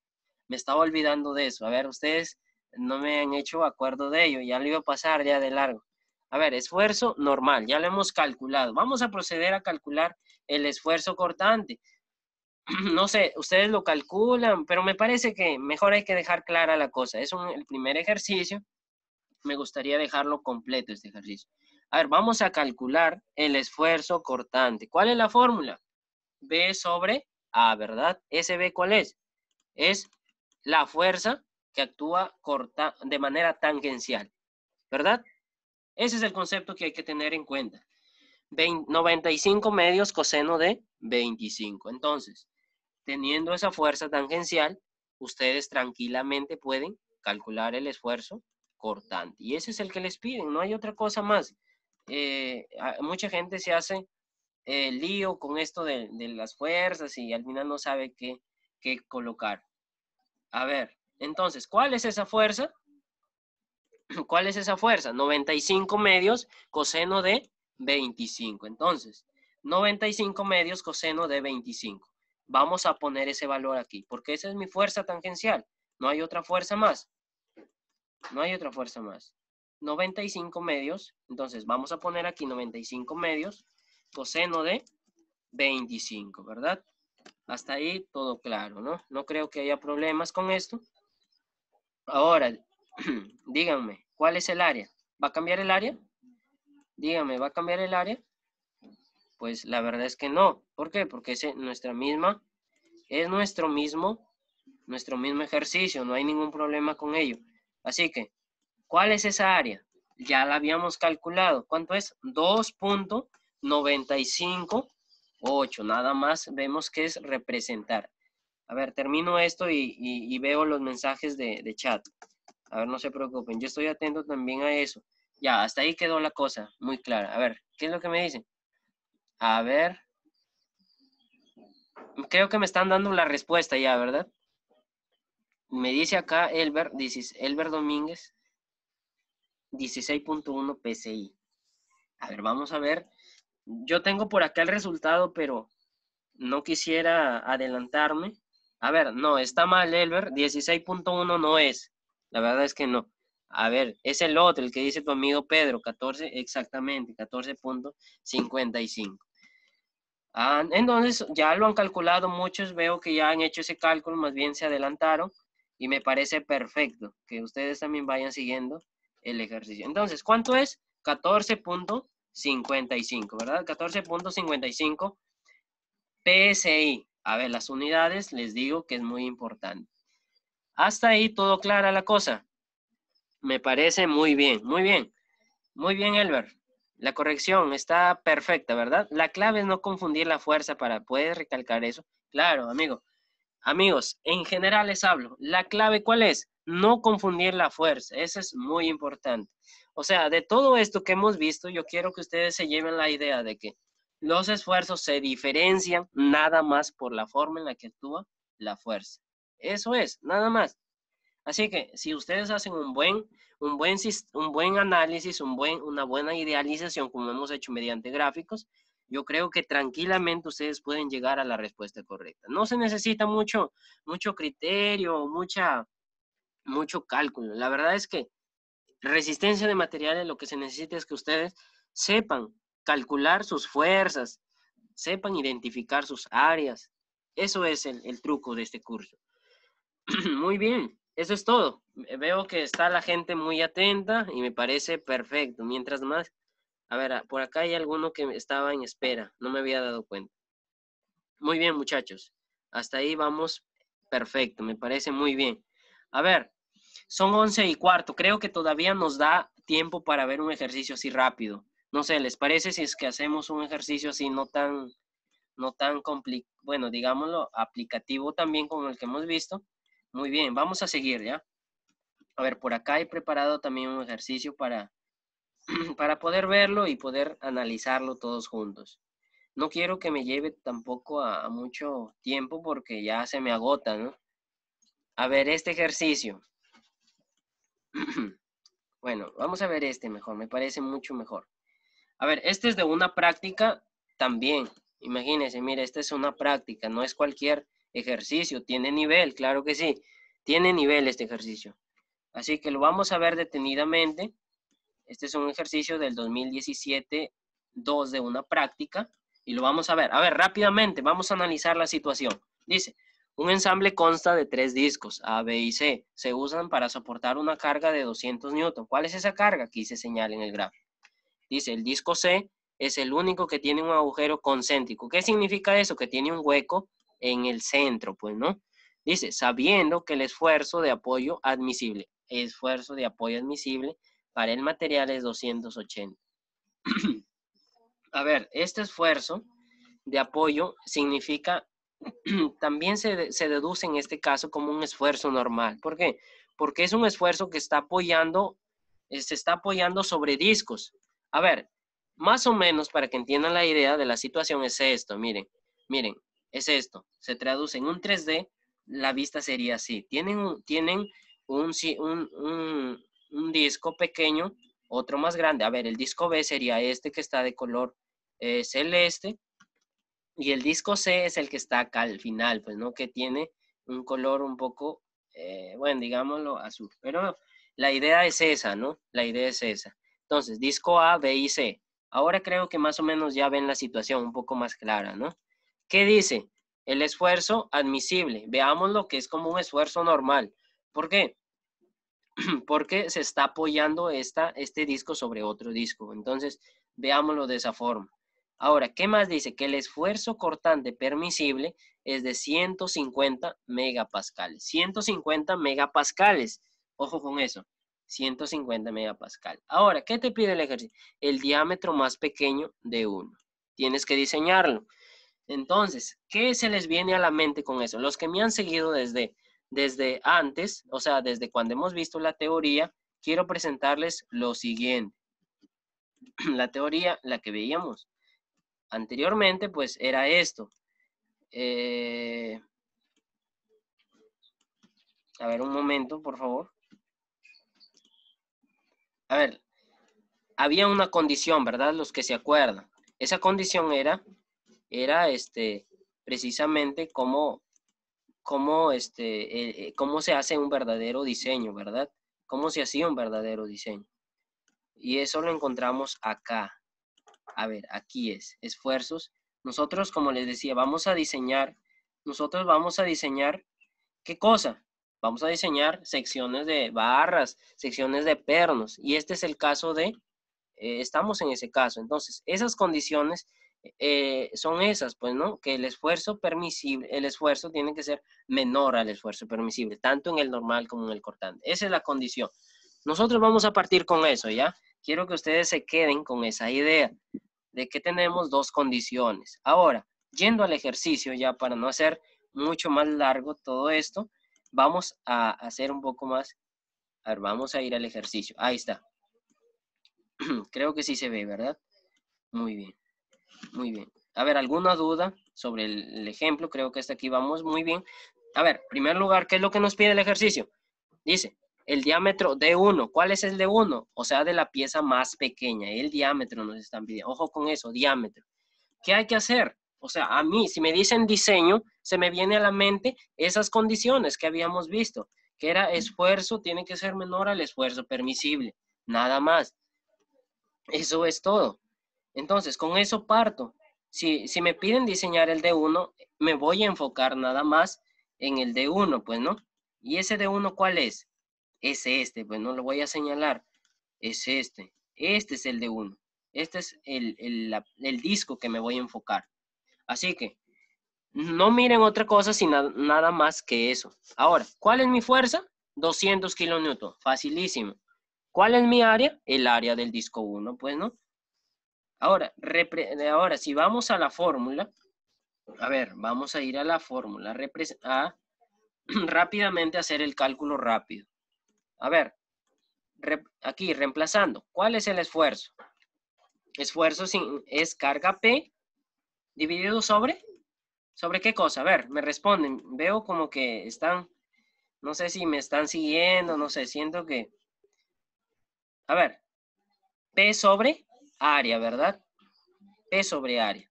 Me estaba olvidando de eso. A ver, ustedes no me han hecho acuerdo de ello, ya lo iba a pasar ya de largo. A ver, esfuerzo normal, ya lo hemos calculado. Vamos a proceder a calcular el esfuerzo cortante. No sé, ustedes lo calculan, pero me parece que mejor hay que dejar clara la cosa. Es un, el primer ejercicio. Me gustaría dejarlo completo este ejercicio. A ver, vamos a calcular el esfuerzo cortante. ¿Cuál es la fórmula? B sobre A, ¿verdad? Sb, cuál es? Es la fuerza que actúa corta, de manera tangencial, ¿verdad? Ese es el concepto que hay que tener en cuenta. 95 medios coseno de 25. Entonces, teniendo esa fuerza tangencial, ustedes tranquilamente pueden calcular el esfuerzo cortante. Y ese es el que les piden, no hay otra cosa más. Eh, mucha gente se hace eh, lío con esto de, las fuerzas y al final no sabe qué, qué colocar. A ver, entonces, ¿cuál es esa fuerza? ¿Cuál es esa fuerza? 95 medios coseno de 25. Entonces, 95 medios coseno de 25. Vamos a poner ese valor aquí, porque esa es mi fuerza tangencial. No hay otra fuerza más. No hay otra fuerza más. 95 medios, entonces vamos a poner aquí 95 medios coseno de 25, ¿verdad? Hasta ahí todo claro, ¿no? No creo que haya problemas con esto. Ahora, díganme, ¿cuál es el área? ¿Va a cambiar el área? Díganme, ¿va a cambiar el área? Pues la verdad es que no. ¿Por qué? Porque es nuestra misma, es nuestro mismo, nuestro mismo ejercicio, no hay ningún problema con ello. Así que, ¿cuál es esa área? Ya la habíamos calculado. ¿Cuánto es? 2.958. Nada más vemos que es representar. A ver, termino esto y, veo los mensajes de, chat. A ver, no se preocupen, yo estoy atento también a eso. Ya, hasta ahí quedó la cosa, muy clara. A ver, ¿qué es lo que me dicen? A ver. Creo que me están dando la respuesta ya, ¿verdad? Me dice acá Elber, dices, Elber Domínguez, 16.1 PCI. A ver, vamos a ver. Yo tengo por acá el resultado, pero no quisiera adelantarme. A ver, no, está mal, Elber. 16.1 no es. La verdad es que no. A ver, es el otro, el que dice tu amigo Pedro, 14, exactamente, 14.55. Ah, entonces, ya lo han calculado muchos, veo que ya han hecho ese cálculo, más bien se adelantaron y me parece perfecto que ustedes también vayan siguiendo el ejercicio. Entonces, ¿cuánto es? 14.55, ¿verdad? 14.55 PSI. A ver, las unidades les digo que es muy importante. Hasta ahí todo clara la cosa. Me parece muy bien, muy bien. Muy bien, Elber. La corrección está perfecta, ¿verdad? La clave es no confundir la fuerza para poder recalcar eso. Claro, amigo. Amigos, en general les hablo. La clave, ¿cuál es? No confundir la fuerza. Eso es muy importante. O sea, de todo esto que hemos visto, yo quiero que ustedes se lleven la idea de que los esfuerzos se diferencian nada más por la forma en la que actúa la fuerza. Eso es, nada más. Así que si ustedes hacen un buen, un buen, un buen análisis, un buen, una buena idealización, como hemos hecho mediante gráficos, yo creo que tranquilamente ustedes pueden llegar a la respuesta correcta. No se necesita mucho, mucho criterio, mucha, mucho cálculo. La verdad es que resistencia de materiales lo que se necesita es que ustedes sepan calcular sus fuerzas, sepan identificar sus áreas. Eso es el, truco de este curso. muy bien, eso es todo. Veo que está la gente muy atenta y me parece perfecto. Mientras más, a ver, por acá hay alguno que estaba en espera, no me había dado cuenta. Muy bien, muchachos. Hasta ahí vamos perfecto, me parece muy bien. A ver, son once y cuarto. Creo que todavía nos da tiempo para ver un ejercicio así rápido. No sé, ¿les parece si es que hacemos un ejercicio así no tan, no tan complicado, bueno, digámoslo, aplicativo también como el que hemos visto? Muy bien, vamos a seguir, ¿ya? A ver, por acá he preparado también un ejercicio para, para poder verlo y poder analizarlo todos juntos. No quiero que me lleve tampoco a mucho tiempo porque ya se me agota, ¿no? A ver, este ejercicio. Bueno, vamos a ver este mejor, me parece mucho mejor. A ver, este es de una práctica también. Imagínense, mire, este es una práctica, no es cualquier ejercicio, tiene nivel, claro que sí, tiene nivel este ejercicio. Así que lo vamos a ver detenidamente. Este es un ejercicio del 2017, 2 de una práctica, y lo vamos a ver. A ver, rápidamente, vamos a analizar la situación. Dice, un ensamble consta de tres discos, A, B y C. Se usan para soportar una carga de 200 newton. ¿Cuál es esa carga? Aquí se señala en el gráfico. Dice, el disco C es el único que tiene un agujero concéntrico. ¿Qué significa eso? Que tiene un hueco en el centro, pues, ¿no? Dice, sabiendo que el esfuerzo de apoyo admisible, esfuerzo de apoyo admisible para el material es 280. A ver, este esfuerzo de apoyo significa, también se, se, deduce en este caso como un esfuerzo normal. ¿Por qué? Porque es un esfuerzo que está apoyando, eh, se está apoyando sobre discos. A ver, más o menos para que entiendan la idea de la situación es esto, miren, miren, es esto. Se traduce en un 3D, la vista sería así. Tienen, un, un, disco pequeño, otro más grande. A ver, el disco B sería este que está de color eh, celeste y el disco C es el que está acá al final, pues, ¿no? Que tiene un color un poco, eh, bueno, digámoslo, azul. Pero la idea es esa, ¿no? La idea es esa. Entonces, disco A, B y C. Ahora creo que más o menos ya ven la situación un poco más clara, ¿no? ¿Qué dice? El esfuerzo admisible. Veamos lo que es como un esfuerzo normal. ¿Por qué? Porque se está apoyando esta, este disco sobre otro disco. Entonces, veámoslo de esa forma. Ahora, ¿qué más dice? Que el esfuerzo cortante permisible es de 150 megapascales. 150 megapascales. Ojo con eso. 150 megapascal. Ahora, ¿qué te pide el ejercicio? El diámetro más pequeño de uno. Tienes que diseñarlo. Entonces, ¿qué se les viene a la mente con eso? Los que me han seguido desde, desde antes, o sea, desde cuando hemos visto la teoría, quiero presentarles lo siguiente. La teoría, la que veíamos anteriormente, pues era esto. Eh, a ver, un momento, por favor a ver, había una condición, ¿verdad? Los que se acuerdan. Esa condición era, era este, precisamente cómo, cómo, este, eh, eh, cómo se hace un verdadero diseño, ¿verdad? Cómo se hacía un verdadero diseño. Y eso lo encontramos acá. A ver, aquí es, esfuerzos. Nosotros, como les decía, vamos a diseñar, nosotros vamos a diseñar, ¿qué cosa? Vamos a diseñar secciones de barras, secciones de pernos. Y este es el caso de, eh, estamos en ese caso. Entonces, esas condiciones eh, son esas, pues, ¿no? Que el esfuerzo permisible, el esfuerzo tiene que ser menor al esfuerzo permisible, tanto en el normal como en el cortante. Esa es la condición. Nosotros vamos a partir con eso, ¿ya? Quiero que ustedes se queden con esa idea de que tenemos dos condiciones. Ahora, yendo al ejercicio, ya para no hacer mucho más largo todo esto, Vamos a hacer un poco más. A ver, vamos a ir al ejercicio. Ahí está. Creo que sí se ve, ¿verdad? Muy bien. Muy bien. A ver, ¿alguna duda sobre el ejemplo? Creo que hasta aquí vamos muy bien. A ver, primer lugar, ¿qué es lo que nos pide el ejercicio? Dice, el diámetro de 1. ¿Cuál es el de 1? O sea, de la pieza más pequeña. El diámetro nos están pidiendo. Ojo con eso, diámetro. ¿Qué hay que hacer? O sea, a mí, si me dicen diseño, se me viene a la mente esas condiciones que habíamos visto, que era esfuerzo, tiene que ser menor al esfuerzo permisible, nada más. Eso es todo. Entonces, con eso parto. Si, si me piden diseñar el D1, me voy a enfocar nada más en el D1, pues, ¿no? ¿Y ese D1 cuál es? Es este, pues no lo voy a señalar. Es este. Este es el D1. Este es el, el disco que me voy a enfocar. Así que no miren otra cosa sin nada más que eso. Ahora, ¿cuál es mi fuerza? 200 kilonewton, facilísimo. ¿Cuál es mi área? El área del disco 1, pues, ¿no? Ahora, ahora si vamos a la fórmula, a ver, vamos a ir a la fórmula, a rápidamente hacer el cálculo rápido. A ver, aquí reemplazando, ¿cuál es el esfuerzo? Esfuerzo sin, es carga P ¿Dividido sobre? ¿Sobre qué cosa? A ver, me responden. Veo como que están, no sé si me están siguiendo, no sé, siento que... A ver, P sobre área, ¿verdad? P sobre área.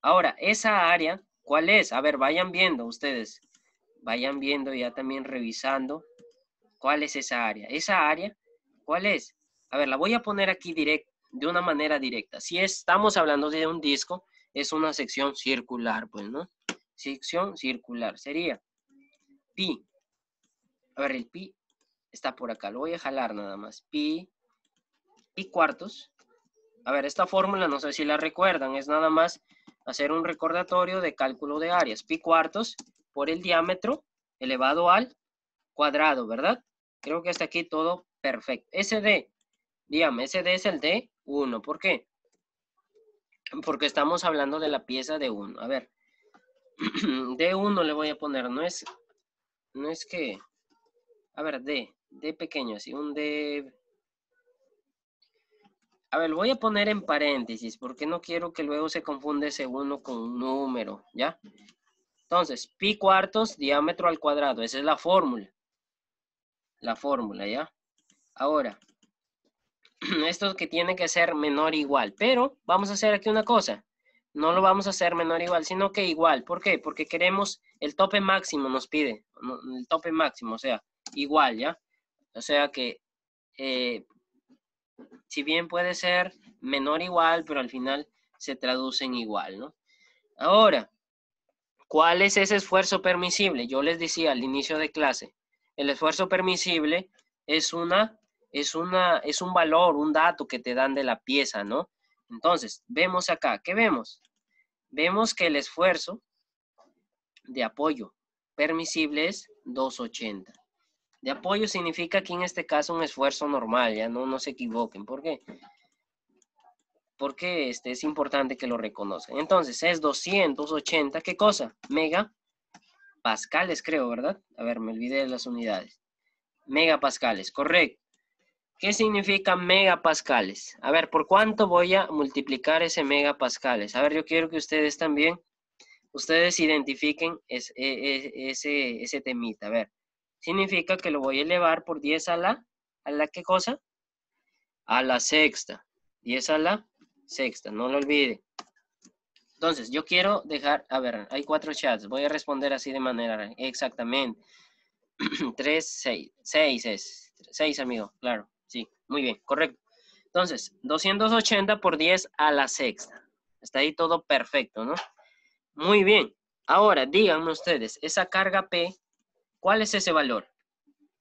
Ahora, esa área, ¿cuál es? A ver, vayan viendo ustedes. Vayan viendo ya también revisando cuál es esa área. Esa área, ¿cuál es? A ver, la voy a poner aquí direct, de una manera directa. Si estamos hablando de un disco, es una sección circular, pues, ¿no? Sección circular sería pi. A ver, el pi está por acá, lo voy a jalar nada más. Pi, pi cuartos. A ver, esta fórmula no sé si la recuerdan, es nada más hacer un recordatorio de cálculo de áreas. Pi cuartos por el diámetro elevado al cuadrado, ¿verdad? Creo que hasta aquí todo perfecto. SD, dígame, SD es el de 1. ¿Por qué? porque estamos hablando de la pieza de 1. A ver, de 1 le voy a poner, no es, no es que, a ver, D, D pequeño, así, un D. A ver, lo voy a poner en paréntesis, porque no quiero que luego se confunde ese 1 con un número, ¿ya? Entonces, pi cuartos, diámetro al cuadrado, esa es la fórmula. La fórmula, ¿ya? Ahora, esto que tiene que ser menor igual, pero vamos a hacer aquí una cosa, no lo vamos a hacer menor igual, sino que igual, ¿por qué? Porque queremos el tope máximo nos pide, el tope máximo, o sea, igual, ¿ya? O sea que, eh, si bien puede ser menor igual, pero al final se traducen igual, ¿no? Ahora, ¿cuál es ese esfuerzo permisible? Yo les decía al inicio de clase, el esfuerzo permisible es una es, una, es un valor, un dato que te dan de la pieza, ¿no? Entonces, vemos acá, ¿qué vemos? Vemos que el esfuerzo de apoyo permisible es 280. De apoyo significa que en este caso un esfuerzo normal, ya no, no se equivoquen. ¿Por qué? Porque este, es importante que lo reconozcan. Entonces, es 280, ¿qué cosa? Mega pascales, creo, ¿verdad? A ver, me olvidé de las unidades. Mega pascales, correcto. ¿Qué significa megapascales? A ver, ¿por cuánto voy a multiplicar ese megapascales? A ver, yo quiero que ustedes también, ustedes identifiquen e-, e-, ese, ese, temita. A ver, significa que lo voy a elevar por 10 a la, ¿a la qué cosa? A la sexta. 10 a la sexta, no lo olvide. Entonces, yo quiero dejar, a ver, hay cuatro chats, voy a responder así de manera, exactamente. 3, 6, 6 es, 6 amigo, claro. Muy bien, correcto. Entonces, 280 por 10 a la sexta. Está ahí todo perfecto, ¿no? Muy bien. Ahora, díganme ustedes, esa carga P, ¿cuál es ese valor?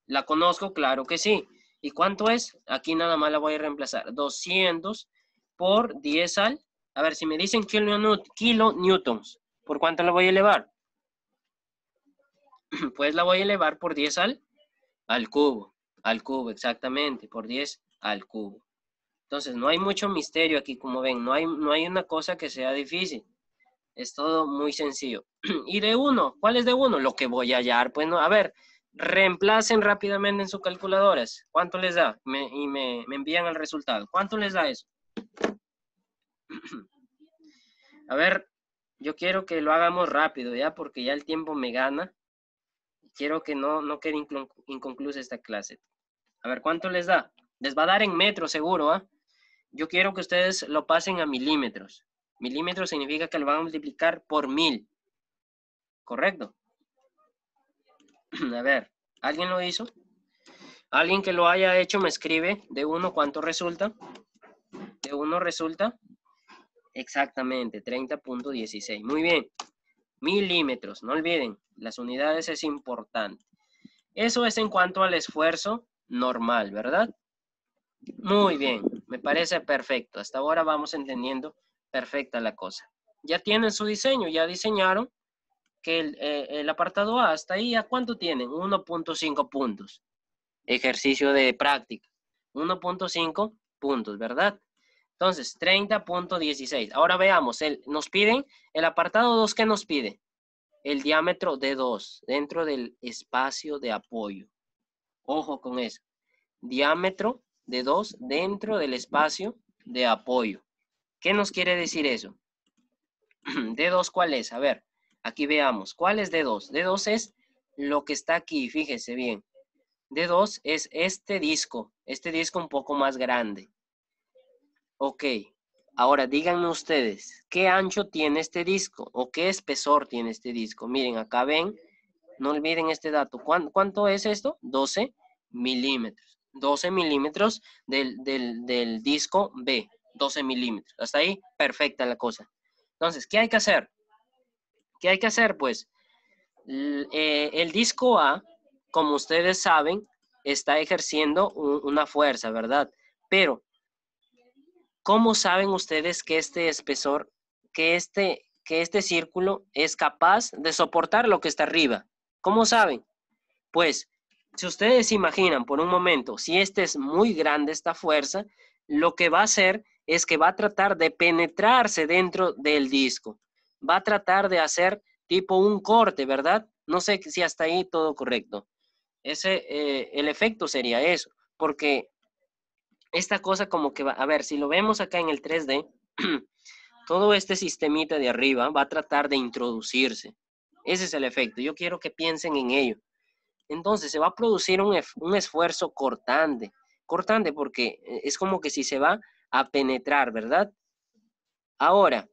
¿La conozco? Claro que sí. ¿Y cuánto es? Aquí nada más la voy a reemplazar. 200 por 10 al... A ver, si me dicen kilonewtons, ¿por cuánto la voy a elevar? Pues la voy a elevar por 10 al, al cubo. Al cubo, exactamente, por 10 al cubo. Entonces, no hay mucho misterio aquí, como ven, no hay, no hay una cosa que sea difícil. Es todo muy sencillo. ¿Y de uno ¿Cuál es de uno Lo que voy a hallar, pues no. A ver, reemplacen rápidamente en sus calculadoras. ¿Cuánto les da? y me, envían el resultado. ¿Cuánto les da eso? A ver, yo quiero que lo hagamos rápido, ¿ya? Porque ya el tiempo me gana. Quiero que no, no quede inconclusa esta clase. A ver, ¿cuánto les da? Les va a dar en metros seguro, ¿ah? Yo quiero que ustedes lo pasen a milímetros. Milímetros significa que lo van a multiplicar por mil. ¿Correcto? A ver, ¿alguien lo hizo? ¿Alguien que lo haya hecho me escribe de uno cuánto resulta? De uno resulta exactamente 30.16. Muy bien. Milímetros, no olviden, las unidades es importante. Eso es en cuanto al esfuerzo normal, ¿verdad? Muy bien, me parece perfecto. Hasta ahora vamos entendiendo perfecta la cosa. Ya tienen su diseño, ya diseñaron que el, eh, apartado A hasta ahí, ¿a cuánto tienen? 1.5 puntos. Ejercicio de práctica. 1.5 puntos, ¿verdad? Entonces, 30.16. Ahora veamos, el, nos piden, el apartado 2, ¿qué nos pide? El diámetro de 2 dentro del espacio de apoyo. Ojo con eso. Diámetro de 2 dentro del espacio de apoyo. ¿Qué nos quiere decir eso? D2, ¿cuál es? A ver, aquí veamos. ¿Cuál es D2? D2 es lo que está aquí, fíjese bien. D2 es este disco, este disco un poco más grande. Ok, ahora díganme ustedes, ¿qué ancho tiene este disco? ¿O qué espesor tiene este disco? Miren, acá ven no olviden este dato. ¿Cuánto es esto? 12 milímetros. 12 milímetros del, disco B. 12 milímetros. Hasta ahí, perfecta la cosa. Entonces, ¿qué hay que hacer? ¿Qué hay que hacer? Pues, eh, el, disco A, como ustedes saben, está ejerciendo una fuerza, ¿verdad? Pero, ¿cómo saben ustedes que este espesor, que este, que este círculo es capaz de soportar lo que está arriba? ¿Cómo saben? Pues si ustedes imaginan por un momento, si este es muy grande esta fuerza, lo que va a hacer es que va a tratar de penetrarse dentro del disco. Va a tratar de hacer tipo un corte, ¿verdad? No sé si hasta ahí todo correcto. Ese, eh, el efecto sería eso, porque esta cosa como que va, a ver, si lo vemos acá en el 3D, todo este sistemita de arriba va a tratar de introducirse. Ese es el efecto. Yo quiero que piensen en ello. Entonces se va a producir un, un esfuerzo cortante, cortante porque eh, es como que si se va a penetrar, ¿verdad? Ahora,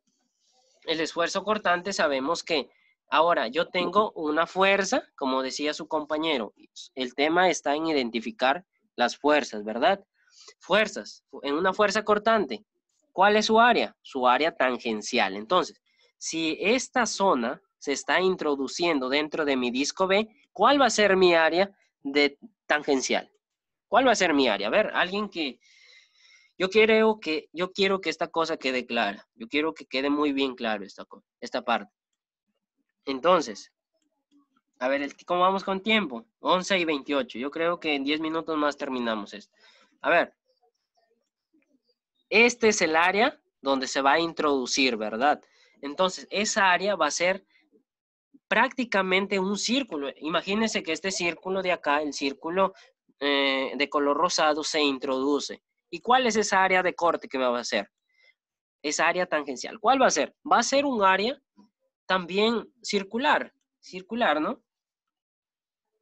el esfuerzo cortante sabemos que ahora yo tengo una fuerza, como decía su compañero, el tema está en identificar las fuerzas, ¿verdad? Fuerzas, en una fuerza cortante, ¿cuál es su área? Su área tangencial. Entonces, si esta zona se está introduciendo dentro de mi disco B, ¿cuál va a ser mi área de tangencial? ¿Cuál va a ser mi área? A ver, alguien que yo quiero que yo quiero que esta cosa quede clara. Yo quiero que quede muy bien claro esta esta parte. Entonces, a ver, ¿cómo vamos con tiempo? 11 y 28. Yo creo que en 10 minutos más terminamos esto. A ver. Este es el área donde se va a introducir, ¿verdad? Entonces, esa área va a ser prácticamente un círculo. Imagínense que este círculo de acá, el círculo eh, de color rosado, se introduce. ¿Y cuál es esa área de corte que va a ser? Esa área tangencial. ¿Cuál va a ser? Va a ser un área también circular. Circular, ¿no?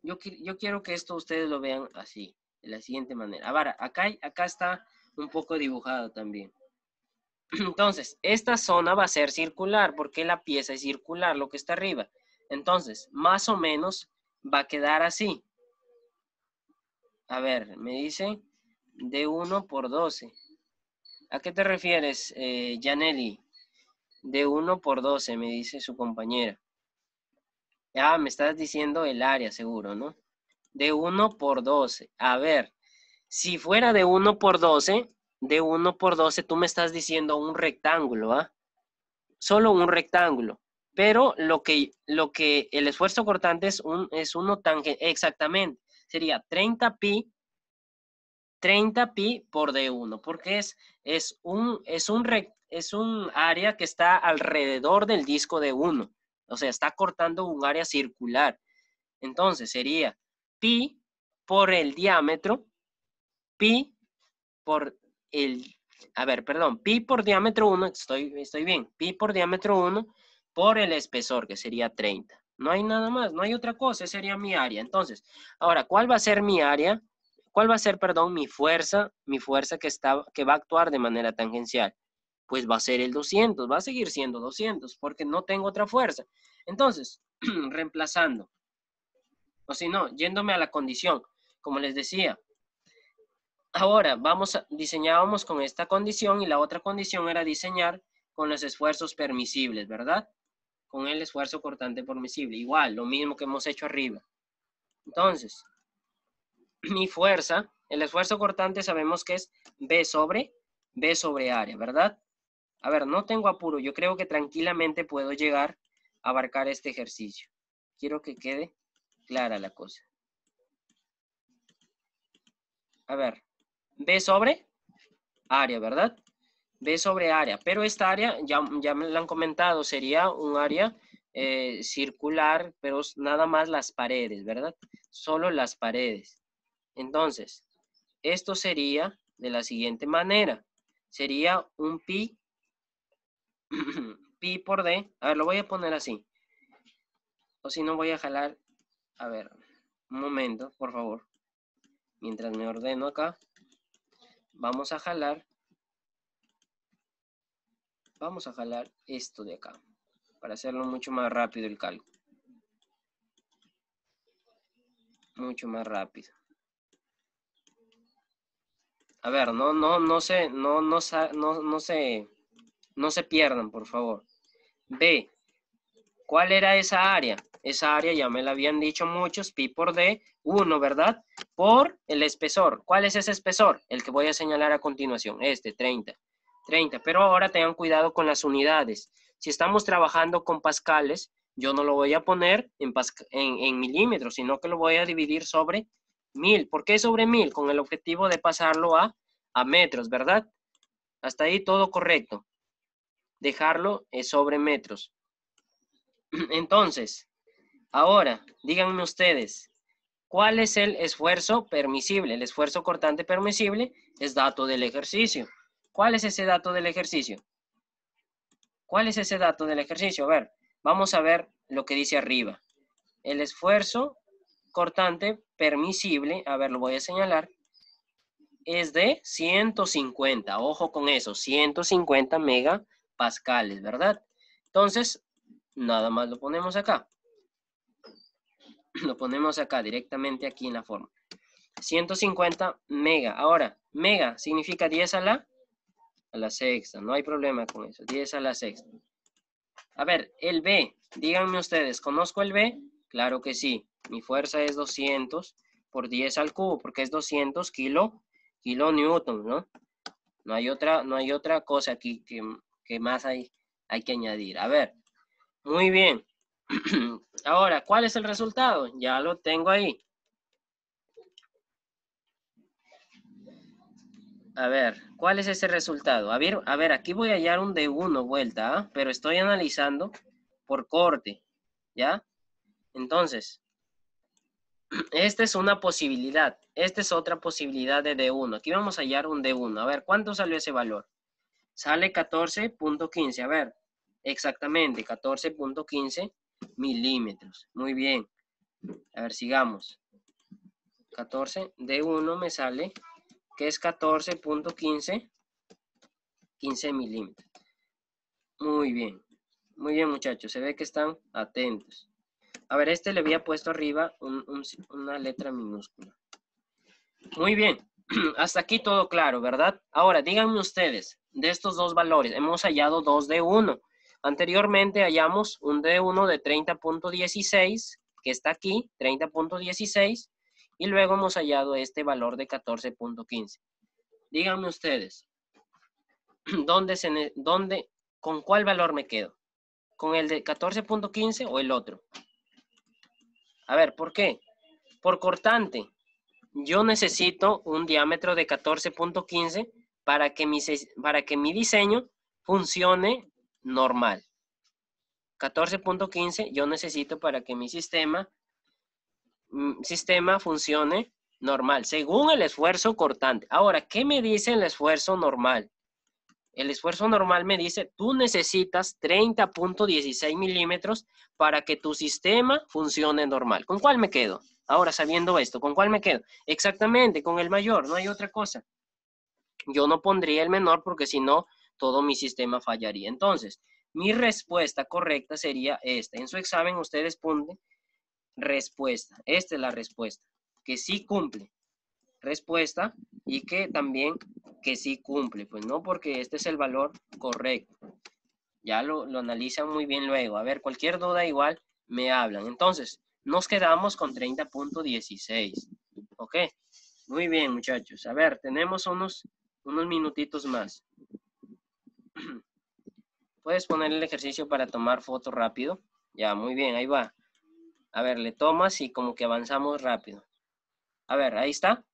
Yo, yo quiero que esto ustedes lo vean así, de la siguiente manera. Ahora, acá, acá está un poco dibujado también. Entonces, esta zona va a ser circular porque la pieza es circular, lo que está arriba. Entonces, más o menos va a quedar así. A ver, me dice de 1 por 12. ¿A qué te refieres, eh, De 1 por 12, me dice su compañera. Ah, me estás diciendo el área, seguro, ¿no? De 1 por 12. A ver, si fuera de 1 por 12, de 1 por 12 tú me estás diciendo un rectángulo, ¿ah? Solo un rectángulo. Pero lo que, lo que el esfuerzo cortante es, un, es uno tangente, exactamente, sería 30 pi 30 pi por D1, porque es, es, un, es, un área que está alrededor del disco de 1 o sea, está cortando un área circular. Entonces sería pi por el diámetro, pi por el, a ver, perdón, pi por diámetro 1, estoy, estoy bien, pi por diámetro 1 por el espesor, que sería 30. No hay nada más, no hay otra cosa, esa sería mi área. Entonces, ahora, ¿cuál va a ser mi área? ¿Cuál va a ser, perdón, mi fuerza? Mi fuerza que, está, que va a actuar de manera tangencial. Pues va a ser el 200, va a seguir siendo 200, porque no tengo otra fuerza. Entonces, reemplazando. O si no, yéndome a la condición, como les decía. Ahora, vamos a, diseñábamos con esta condición y la otra condición era diseñar con los esfuerzos permisibles, ¿verdad? con el esfuerzo cortante por permisible. Igual, lo mismo que hemos hecho arriba. Entonces, mi fuerza, el esfuerzo cortante sabemos que es B sobre B sobre área, ¿verdad? A ver, no tengo apuro. Yo creo que tranquilamente puedo llegar a abarcar este ejercicio. Quiero que quede clara la cosa. A ver, B sobre área, ¿verdad? B sobre área, pero esta área, ya, ya me la han comentado, sería un área eh, circular, pero nada más las paredes, ¿verdad? Solo las paredes. Entonces, esto sería de la siguiente manera. Sería un pi, pi por d. A ver, lo voy a poner así. O si no, voy a jalar. A ver, un momento, por favor. Mientras me ordeno acá, vamos a jalar Vamos a jalar esto de acá para hacerlo mucho más rápido el cálculo. Mucho más rápido. A ver, no, no, no se, no, no, no, no se pierdan, por favor. B, ¿cuál era esa área? Esa área ya me la habían dicho muchos, pi por d, 1, ¿verdad? Por el espesor. ¿Cuál es ese espesor? El que voy a señalar a continuación, este, 30. 30. Pero ahora tengan cuidado con las unidades. Si estamos trabajando con pascales, yo no lo voy a poner en, milímetros, sino que lo voy a dividir sobre mil. ¿Por qué sobre mil? Con el objetivo de pasarlo a, a metros, ¿verdad? Hasta ahí todo correcto. Dejarlo es eh, sobre metros. Entonces, ahora, díganme ustedes, ¿cuál es el esfuerzo permisible? El esfuerzo cortante permisible es dato del ejercicio. ¿Cuál es ese dato del ejercicio? ¿Cuál es ese dato del ejercicio? A ver, vamos a ver lo que dice arriba. El esfuerzo cortante permisible, a ver, lo voy a señalar, es de 150. Ojo con eso, 150 megapascales, ¿verdad? Entonces, nada más lo ponemos acá. Lo ponemos acá, directamente aquí en la forma. 150 mega. Ahora, mega significa 10 a la a la sexta. No hay problema con eso. 10 a la sexta. A ver, el B. Díganme ustedes, ¿conozco el B? Claro que sí. Mi fuerza es 200 por 10 al cubo, porque es 200 kilo, kilo newton, ¿no? No hay otra, no hay otra cosa aquí que, que más hay, hay que añadir. A ver, muy bien. Ahora, ¿cuál es el resultado? Ya lo tengo ahí. A ver, ¿cuál es ese resultado? A ver, a ver aquí voy a hallar un d 1 vuelta, ¿ah? pero estoy analizando por corte, ¿ya? Entonces, esta es una posibilidad, esta es otra posibilidad de D1. Aquí vamos a hallar un D1. A ver, ¿cuánto salió ese valor? Sale 14.15, a ver, exactamente, 14.15 milímetros. Muy bien. A ver, sigamos. 14, D1 me sale que es 14.15 15 milímetros. Muy bien, muy bien muchachos, se ve que están atentos. A ver, este le había puesto arriba una letra minúscula. Muy bien, hasta aquí todo claro, ¿verdad? Ahora, díganme ustedes, de estos dos valores, hemos hallado dos de 1. Anteriormente hallamos un D1 de 30.16, que está aquí, 30.16, y luego hemos hallado este valor de 14.15. Díganme ustedes, ¿dónde se, dónde, ¿con cuál valor me quedo? ¿Con el de 14.15 o el otro? A ver, ¿por qué? Por cortante, yo necesito un diámetro de 14.15 para, que para que mi diseño funcione normal. 14.15 yo necesito para que mi sistema Mm, sistema funcione normal, según el esfuerzo cortante. Ahora, ¿qué me dice el esfuerzo normal? El esfuerzo normal me dice, tú necesitas 30.16 milímetros para que tu sistema funcione normal. ¿Con cuál me quedo? Ahora, sabiendo esto, ¿con cuál me quedo? Exactamente, con el mayor, no hay otra cosa. Yo no pondría el menor porque si no, todo mi sistema fallaría. Entonces, mi respuesta correcta sería esta. En su examen ustedes ponen respuesta. Esta es la respuesta, que sí cumple. Respuesta y que también que sí cumple, pues no porque este es el valor correcto. Ya lo, lo analizan muy bien luego. A ver, cualquier duda igual me hablan. Entonces, nos quedamos con 30.16. ¿Ok? Muy bien, muchachos. A ver, tenemos unos, unos minutitos más. ¿Puedes poner el ejercicio para tomar foto rápido? Ya, muy bien, ahí va. A ver, le tomas y como que avanzamos rápido. A ver, ahí está.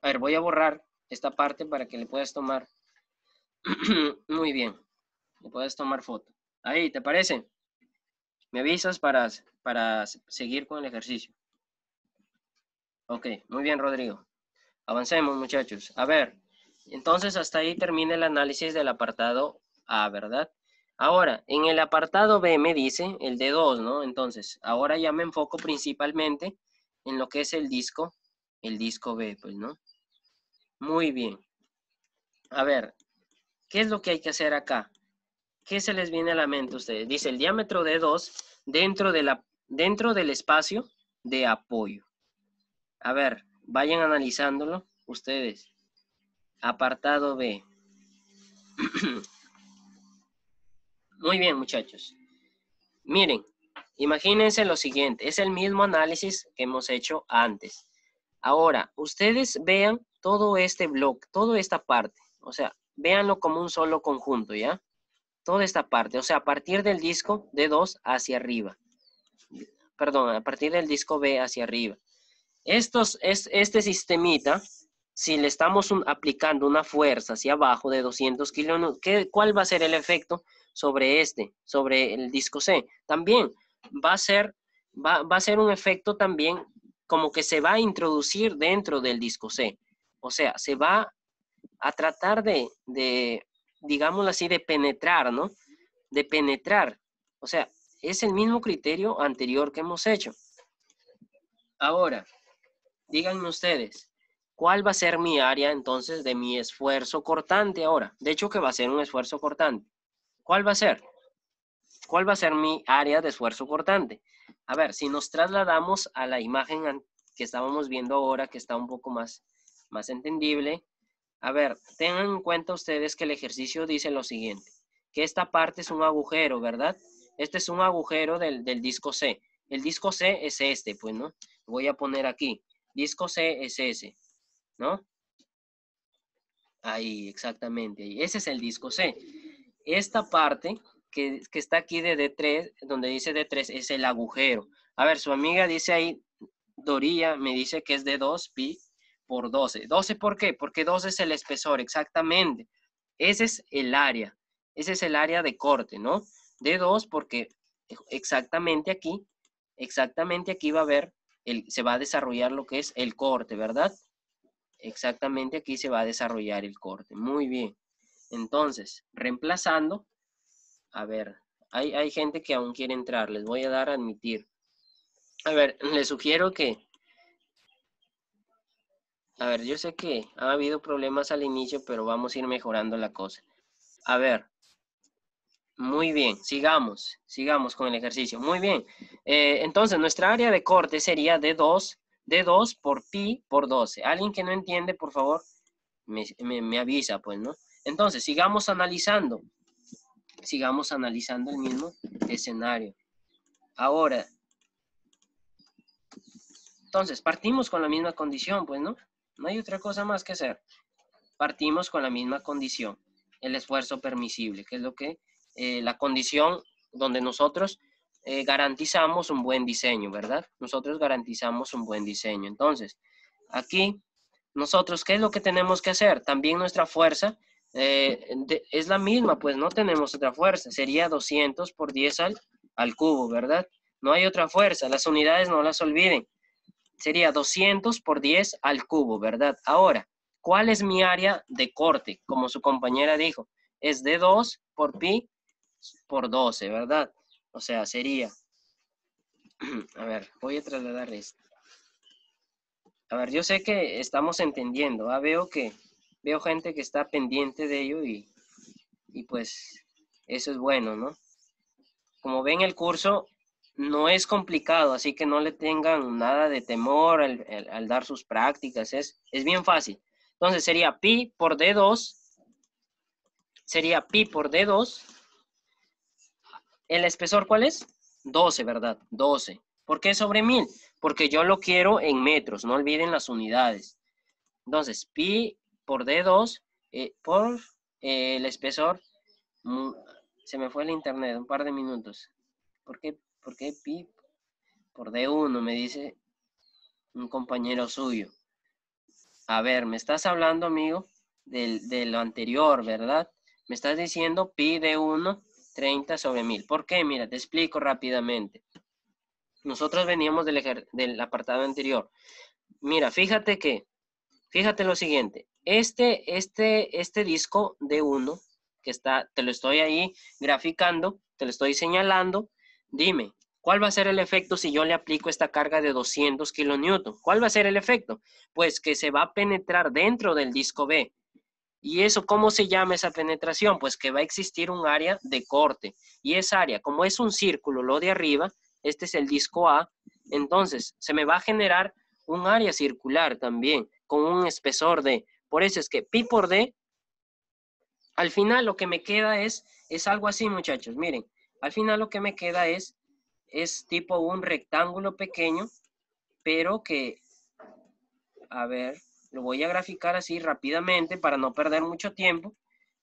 A ver, voy a borrar esta parte para que le puedas tomar. Muy bien. Le puedes tomar foto. Ahí, ¿te parece? Me avisas para, para seguir con el ejercicio. Ok, muy bien, Rodrigo. Avancemos, muchachos. A ver, entonces hasta ahí termina el análisis del apartado A, ¿verdad? Ahora, en el apartado B me dice el de 2, ¿no? Entonces, ahora ya me enfoco principalmente en lo que es el disco, el disco B, pues, ¿no? Muy bien. A ver, ¿qué es lo que hay que hacer acá? ¿Qué se les viene a la mente a ustedes? Dice el diámetro de 2 dentro, de dentro del espacio de apoyo. A ver, vayan analizándolo ustedes. Apartado B. Muy bien, muchachos. Miren, imagínense lo siguiente, es el mismo análisis que hemos hecho antes. Ahora, ustedes vean todo este bloque, toda esta parte, o sea, véanlo como un solo conjunto, ¿ya? Toda esta parte, o sea, a partir del disco d 2 hacia arriba. Perdón, a partir del disco B hacia arriba. Estos, es, este sistemita, si le estamos aplicando una fuerza hacia abajo de 200 kilómetros, ¿cuál va a ser el efecto? sobre este, sobre el disco C. También va a ser, va, a ser un efecto también como que se va a introducir dentro del disco C. O sea, se va a tratar de, de digámoslo así, de penetrar, ¿no? De penetrar. O sea, es el mismo criterio anterior que hemos hecho. Ahora, díganme ustedes, ¿cuál va a ser mi área entonces de mi esfuerzo cortante ahora? De hecho, que va a ser un esfuerzo cortante. ¿Cuál va a ser? ¿Cuál va a ser mi área de esfuerzo cortante? A ver, si nos trasladamos a la imagen que estábamos viendo ahora, que está un poco más, más entendible, a ver, tengan en cuenta ustedes que el ejercicio dice lo siguiente, que esta parte es un agujero, ¿verdad? Este es un agujero del, disco C. El disco C es este, pues, ¿no? voy a poner aquí. Disco C es ese, ¿no? Ahí, exactamente. Ese es el disco C. Esta parte que, está aquí de D3, donde dice D3, es el agujero. A ver, su amiga dice ahí, Doría me dice que es de 2 pi por 12. ¿12 por qué? Porque 12 es el espesor, exactamente. Ese es el área. Ese es el área de corte, ¿no? De 2 porque exactamente aquí, exactamente aquí va a haber, el, se va a desarrollar lo que es el corte, ¿verdad? Exactamente aquí se va a desarrollar el corte. Muy bien. Entonces, reemplazando, a ver, hay, gente que aún quiere entrar, les voy a dar a admitir. A ver, les sugiero que... A ver, yo sé que ha habido problemas al inicio, pero vamos a ir mejorando la cosa. A ver, muy bien, sigamos, sigamos con el ejercicio. Muy bien, eh, entonces nuestra área de corte sería de 2, de 2 por pi por 12. Alguien que no entiende, por favor, me avisa, pues, ¿no? Entonces, sigamos analizando. Sigamos analizando el mismo escenario. Ahora, entonces, partimos con la misma condición, pues, ¿no? No hay otra cosa más que hacer. Partimos con la misma condición, el esfuerzo permisible, que es lo que, eh, la condición donde nosotros eh, garantizamos un buen diseño, ¿verdad? Nosotros garantizamos un buen diseño. Entonces, aquí, nosotros, ¿qué es lo que tenemos que hacer? También nuestra fuerza eh, es la misma, pues no tenemos otra fuerza, sería 200 por 10 al, cubo, ¿verdad? No hay otra fuerza, las unidades no las olviden. Sería 200 por 10 al cubo, ¿verdad? Ahora, ¿cuál es mi área de corte? Como su compañera dijo, es de 2 por pi por 12, ¿verdad? O sea, sería... A ver, voy a trasladar esto. A ver, yo sé que estamos entendiendo, ah, veo que veo gente que está pendiente de ello y, pues eso es bueno, ¿no? Como ven, el curso no es complicado, así que no le tengan nada de temor al, dar sus prácticas, es, es bien fácil. Entonces sería pi por D2, sería pi por D2. ¿El espesor cuál es? 12, ¿verdad? 12. ¿Por qué sobre 1000? Porque yo lo quiero en metros, no olviden las unidades. Entonces, pi por D2, eh, por eh, el espesor. Mm, se me fue el internet, un par de minutos. ¿Por qué, pi? Por D1, me dice un compañero suyo. A ver, me estás hablando, amigo, de, lo anterior, ¿verdad? Me estás diciendo pi de 1, 30 sobre 1000. ¿Por qué? Mira, te explico rápidamente. Nosotros veníamos del, del apartado anterior. Mira, fíjate que, fíjate lo siguiente. Este, este, este disco de uno, que está, te lo estoy ahí graficando, te lo estoy señalando, dime, ¿cuál va a ser el efecto si yo le aplico esta carga de 200 kN? ¿Cuál va a ser el efecto? Pues que se va a penetrar dentro del disco B. ¿Y eso cómo se llama esa penetración? Pues que va a existir un área de corte. Y esa área, como es un círculo, lo de arriba, este es el disco A, entonces se me va a generar un área circular también, con un espesor de por eso es que pi por d, al final lo que me queda es, es algo así, muchachos. Miren, al final lo que me queda es, es tipo un rectángulo pequeño, pero que, a ver, lo voy a graficar así rápidamente para no perder mucho tiempo.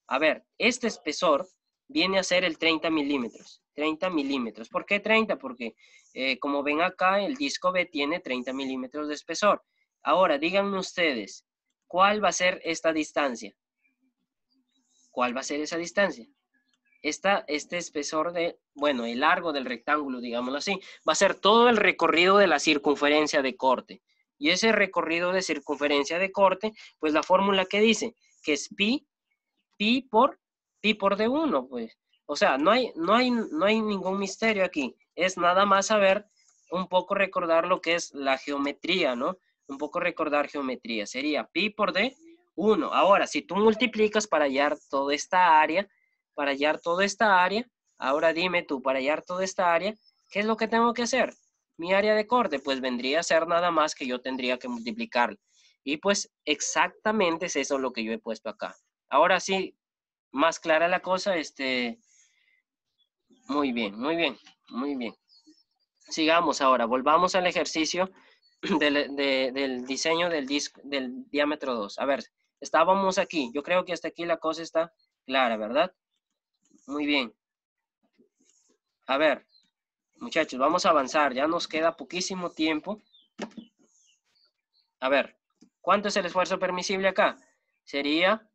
A ver, este espesor viene a ser el 30 milímetros. 30 milímetros. ¿Por qué 30? Porque, eh, como ven acá, el disco B tiene 30 milímetros de espesor. Ahora, díganme ustedes, ¿Cuál va a ser esta distancia? ¿Cuál va a ser esa distancia? Esta, este espesor de, bueno, el largo del rectángulo, digámoslo así, va a ser todo el recorrido de la circunferencia de corte. Y ese recorrido de circunferencia de corte, pues la fórmula que dice, que es pi, pi por, pi por de 1, pues. O sea, no hay, no, hay, no hay ningún misterio aquí. Es nada más saber, un poco recordar lo que es la geometría, ¿no? un poco recordar geometría. Sería pi por d, 1. Ahora, si tú multiplicas para hallar toda esta área, para hallar toda esta área, ahora dime tú, para hallar toda esta área, ¿qué es lo que tengo que hacer? Mi área de corte, pues vendría a ser nada más que yo tendría que multiplicar. Y pues exactamente es eso lo que yo he puesto acá. Ahora sí, más clara la cosa, este... Muy bien, muy bien, muy bien. Sigamos ahora, volvamos al ejercicio Eh, del, diseño del disco, del diámetro 2. A ver, estábamos aquí. Yo creo que hasta aquí la cosa está clara, ¿verdad? Muy bien. A ver, muchachos, vamos a avanzar. Ya nos queda poquísimo tiempo. A ver, ¿cuánto es el esfuerzo permisible acá? Sería,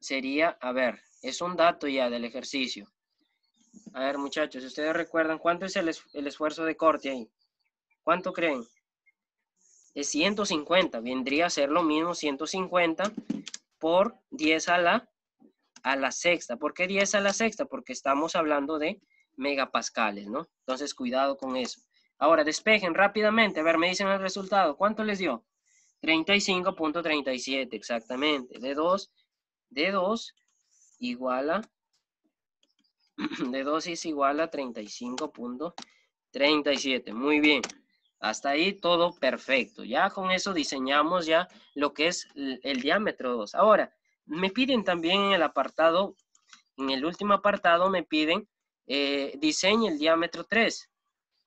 sería, a ver, es un dato ya del ejercicio. A ver, muchachos, ustedes recuerdan, ¿cuánto es el esfuerzo de corte ahí? ¿Cuánto creen? es 150, vendría a ser lo mismo 150 por 10 a la, a la sexta. ¿Por qué 10 a la sexta? Porque estamos hablando de megapascales, ¿no? Entonces, cuidado con eso. Ahora, despejen rápidamente. A ver, me dicen el resultado. ¿Cuánto les dio? 35.37, exactamente. De 2, de 2 igual a, de 2 es igual a 35.37. Muy bien. Hasta ahí todo perfecto. Ya con eso diseñamos ya lo que es el, diámetro 2. Ahora, me piden también en el apartado, en el último apartado me piden eh, diseñe el diámetro 3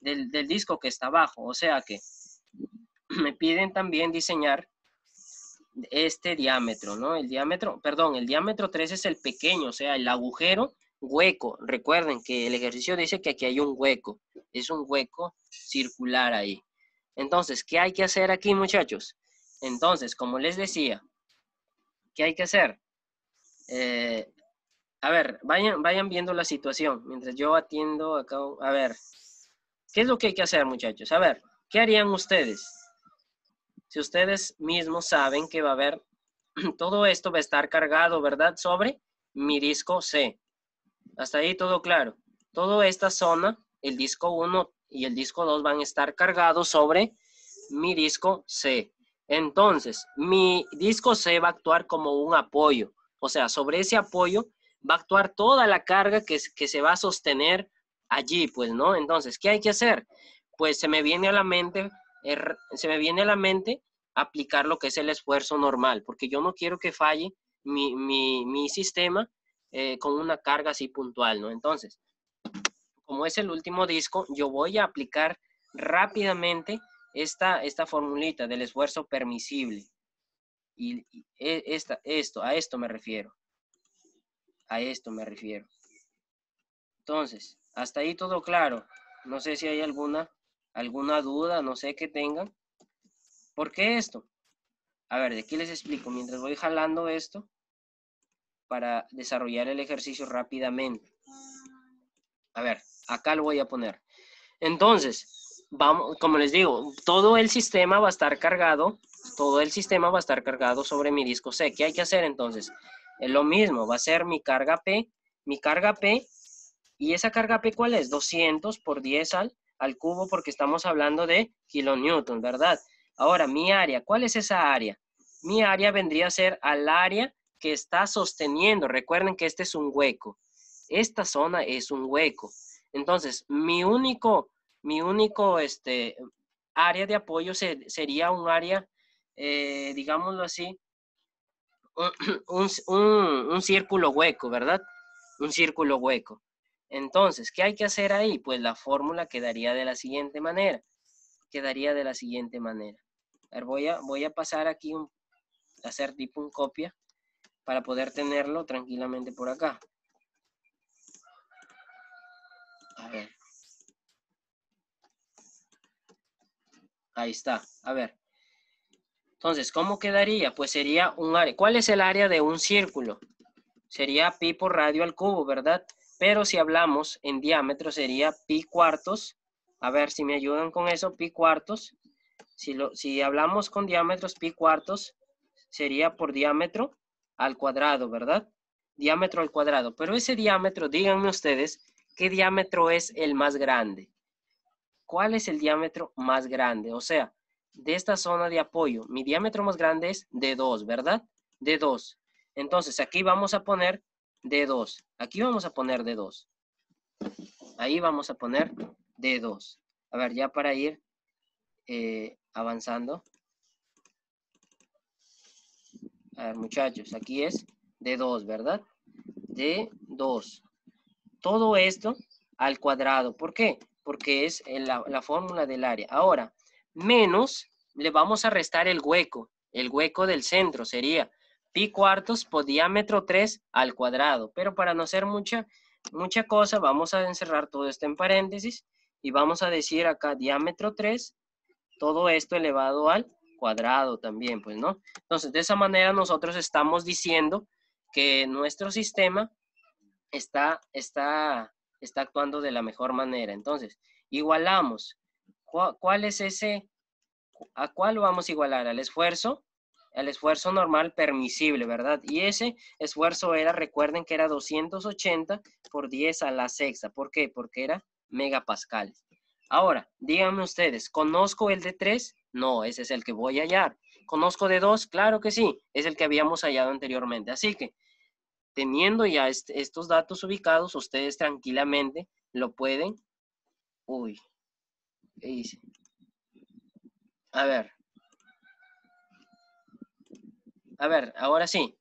del, del disco que está abajo. O sea que me piden también diseñar este diámetro, ¿no? El diámetro, perdón, el diámetro 3 es el pequeño, o sea, el agujero hueco. Recuerden que el ejercicio dice que aquí hay un hueco. Es un hueco circular ahí. Entonces, ¿qué hay que hacer aquí, muchachos? Entonces, como les decía, ¿qué hay que hacer? Eh, a ver, vayan, vayan viendo la situación. Mientras yo atiendo acá, a ver, ¿qué es lo que hay que hacer, muchachos? A ver, ¿qué harían ustedes? Si ustedes mismos saben que va a haber, todo esto va a estar cargado, ¿verdad? Sobre mi disco C. Hasta ahí todo claro. Toda esta zona, el disco 1 y el disco 2 van a estar cargados sobre mi disco C. Entonces, mi disco C va a actuar como un apoyo. O sea, sobre ese apoyo va a actuar toda la carga que, que se va a sostener allí, pues, ¿no? Entonces, ¿qué hay que hacer? Pues se me viene a la mente, er, se me viene a la mente aplicar lo que es el esfuerzo normal, porque yo no quiero que falle mi sistema eh, con una carga así puntual, ¿no? Entonces, como es el último disco, yo voy a aplicar rápidamente esta, esta formulita del esfuerzo permisible. Y, e, esto, a esto me refiero. A esto me refiero. Entonces, hasta ahí todo claro. No sé si hay alguna, alguna duda, no sé qué tengan. ¿Por qué esto? A ver, de aquí les explico. Mientras voy jalando esto, para desarrollar el ejercicio rápidamente. A ver, acá lo voy a poner. Entonces, vamos, como les digo, todo el sistema va a estar cargado, todo el sistema va a estar cargado sobre mi disco C. ¿Qué hay que hacer entonces? Es lo mismo, va a ser mi carga P, mi carga P, y esa carga P, ¿cuál es? 200 por 10 al, al cubo, porque estamos hablando de kilonewton, ¿verdad? Ahora, mi área, ¿cuál es esa área? Mi área vendría a ser al área que está sosteniendo, recuerden que este es un hueco, esta zona es un hueco. Entonces, mi único, mi único este, área de apoyo sería un área, eh, digámoslo así, un, círculo hueco, ¿verdad? Un círculo hueco. Entonces, ¿qué hay que hacer ahí? Pues la fórmula quedaría de la siguiente manera. Quedaría de la siguiente manera. voy a, voy a pasar aquí, un, hacer tipo un copia para poder tenerlo tranquilamente por acá. A ver. Ahí está. A ver. Entonces, ¿cómo quedaría? Pues sería un área. ¿Cuál es el área de un círculo? Sería pi por radio al cubo, ¿verdad? Pero si hablamos en diámetro sería pi cuartos. A ver si me ayudan con eso, pi cuartos. Si, lo, si hablamos con diámetros, pi cuartos sería por diámetro al cuadrado, ¿verdad? Diámetro al cuadrado. Pero ese diámetro, díganme ustedes, ¿qué diámetro es el más grande? ¿Cuál es el diámetro más grande? O sea, de esta zona de apoyo, mi diámetro más grande es de 2, ¿verdad? De 2. Entonces, aquí vamos a poner de 2. Aquí vamos a poner de 2. Ahí vamos a poner de 2. A ver, ya para ir eh, avanzando. A ver, muchachos, aquí es de 2, ¿verdad? De 2. Todo esto al cuadrado. ¿Por qué? Porque es eh, la, fórmula del área. Ahora, menos, le vamos a restar el hueco. El hueco del centro sería pi cuartos por diámetro 3 al cuadrado. Pero para no hacer mucha, mucha cosa, vamos a encerrar todo esto en paréntesis y vamos a decir acá diámetro 3, todo esto elevado al cuadrado también, pues, ¿no? Entonces, de esa manera nosotros estamos diciendo que nuestro sistema está, está, está actuando de la mejor manera. Entonces, igualamos. ¿Cuál es ese? ¿A cuál vamos a igualar? ¿Al esfuerzo? al esfuerzo normal permisible, ¿verdad? Y ese esfuerzo era, recuerden que era 280 por 10 a la sexta. ¿Por qué? Porque era megapascales. Ahora, díganme ustedes, ¿conozco el de 3? No, ese es el que voy a hallar. ¿Conozco de dos? Claro que sí, es el que habíamos hallado anteriormente. Así que, teniendo ya estos datos ubicados, ustedes tranquilamente lo pueden... Uy, ¿qué dice? A ver. A ver, ahora sí.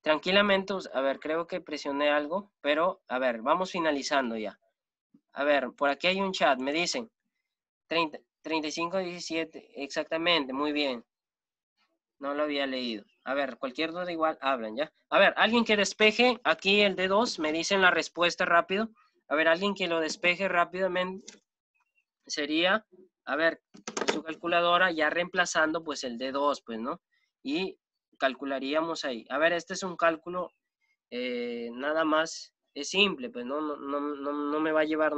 Tranquilamente, a ver, creo que presioné algo, pero a ver, vamos finalizando ya. A ver, por aquí hay un chat, me dicen, 30, 35, 17, exactamente, muy bien. No lo había leído. A ver, cualquier duda igual hablan, ¿ya? A ver, alguien que despeje aquí el D2, me dicen la respuesta rápido. A ver, alguien que lo despeje rápidamente sería, a ver, su calculadora ya reemplazando pues el D2, pues, ¿no? Y calcularíamos ahí. A ver, este es un cálculo eh, nada más, es simple, pues no, no, no, no me va a llevar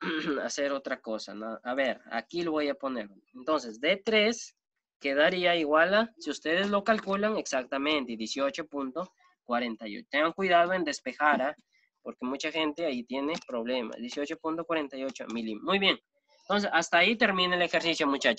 hacer otra cosa. A ver, aquí lo voy a poner. Entonces, D3 quedaría igual a, si ustedes lo calculan exactamente, 18.48. Tengan cuidado en despejar, ¿ah? porque mucha gente ahí tiene problemas. 18.48 milímetros. Muy bien. Entonces, hasta ahí termina el ejercicio, muchachos.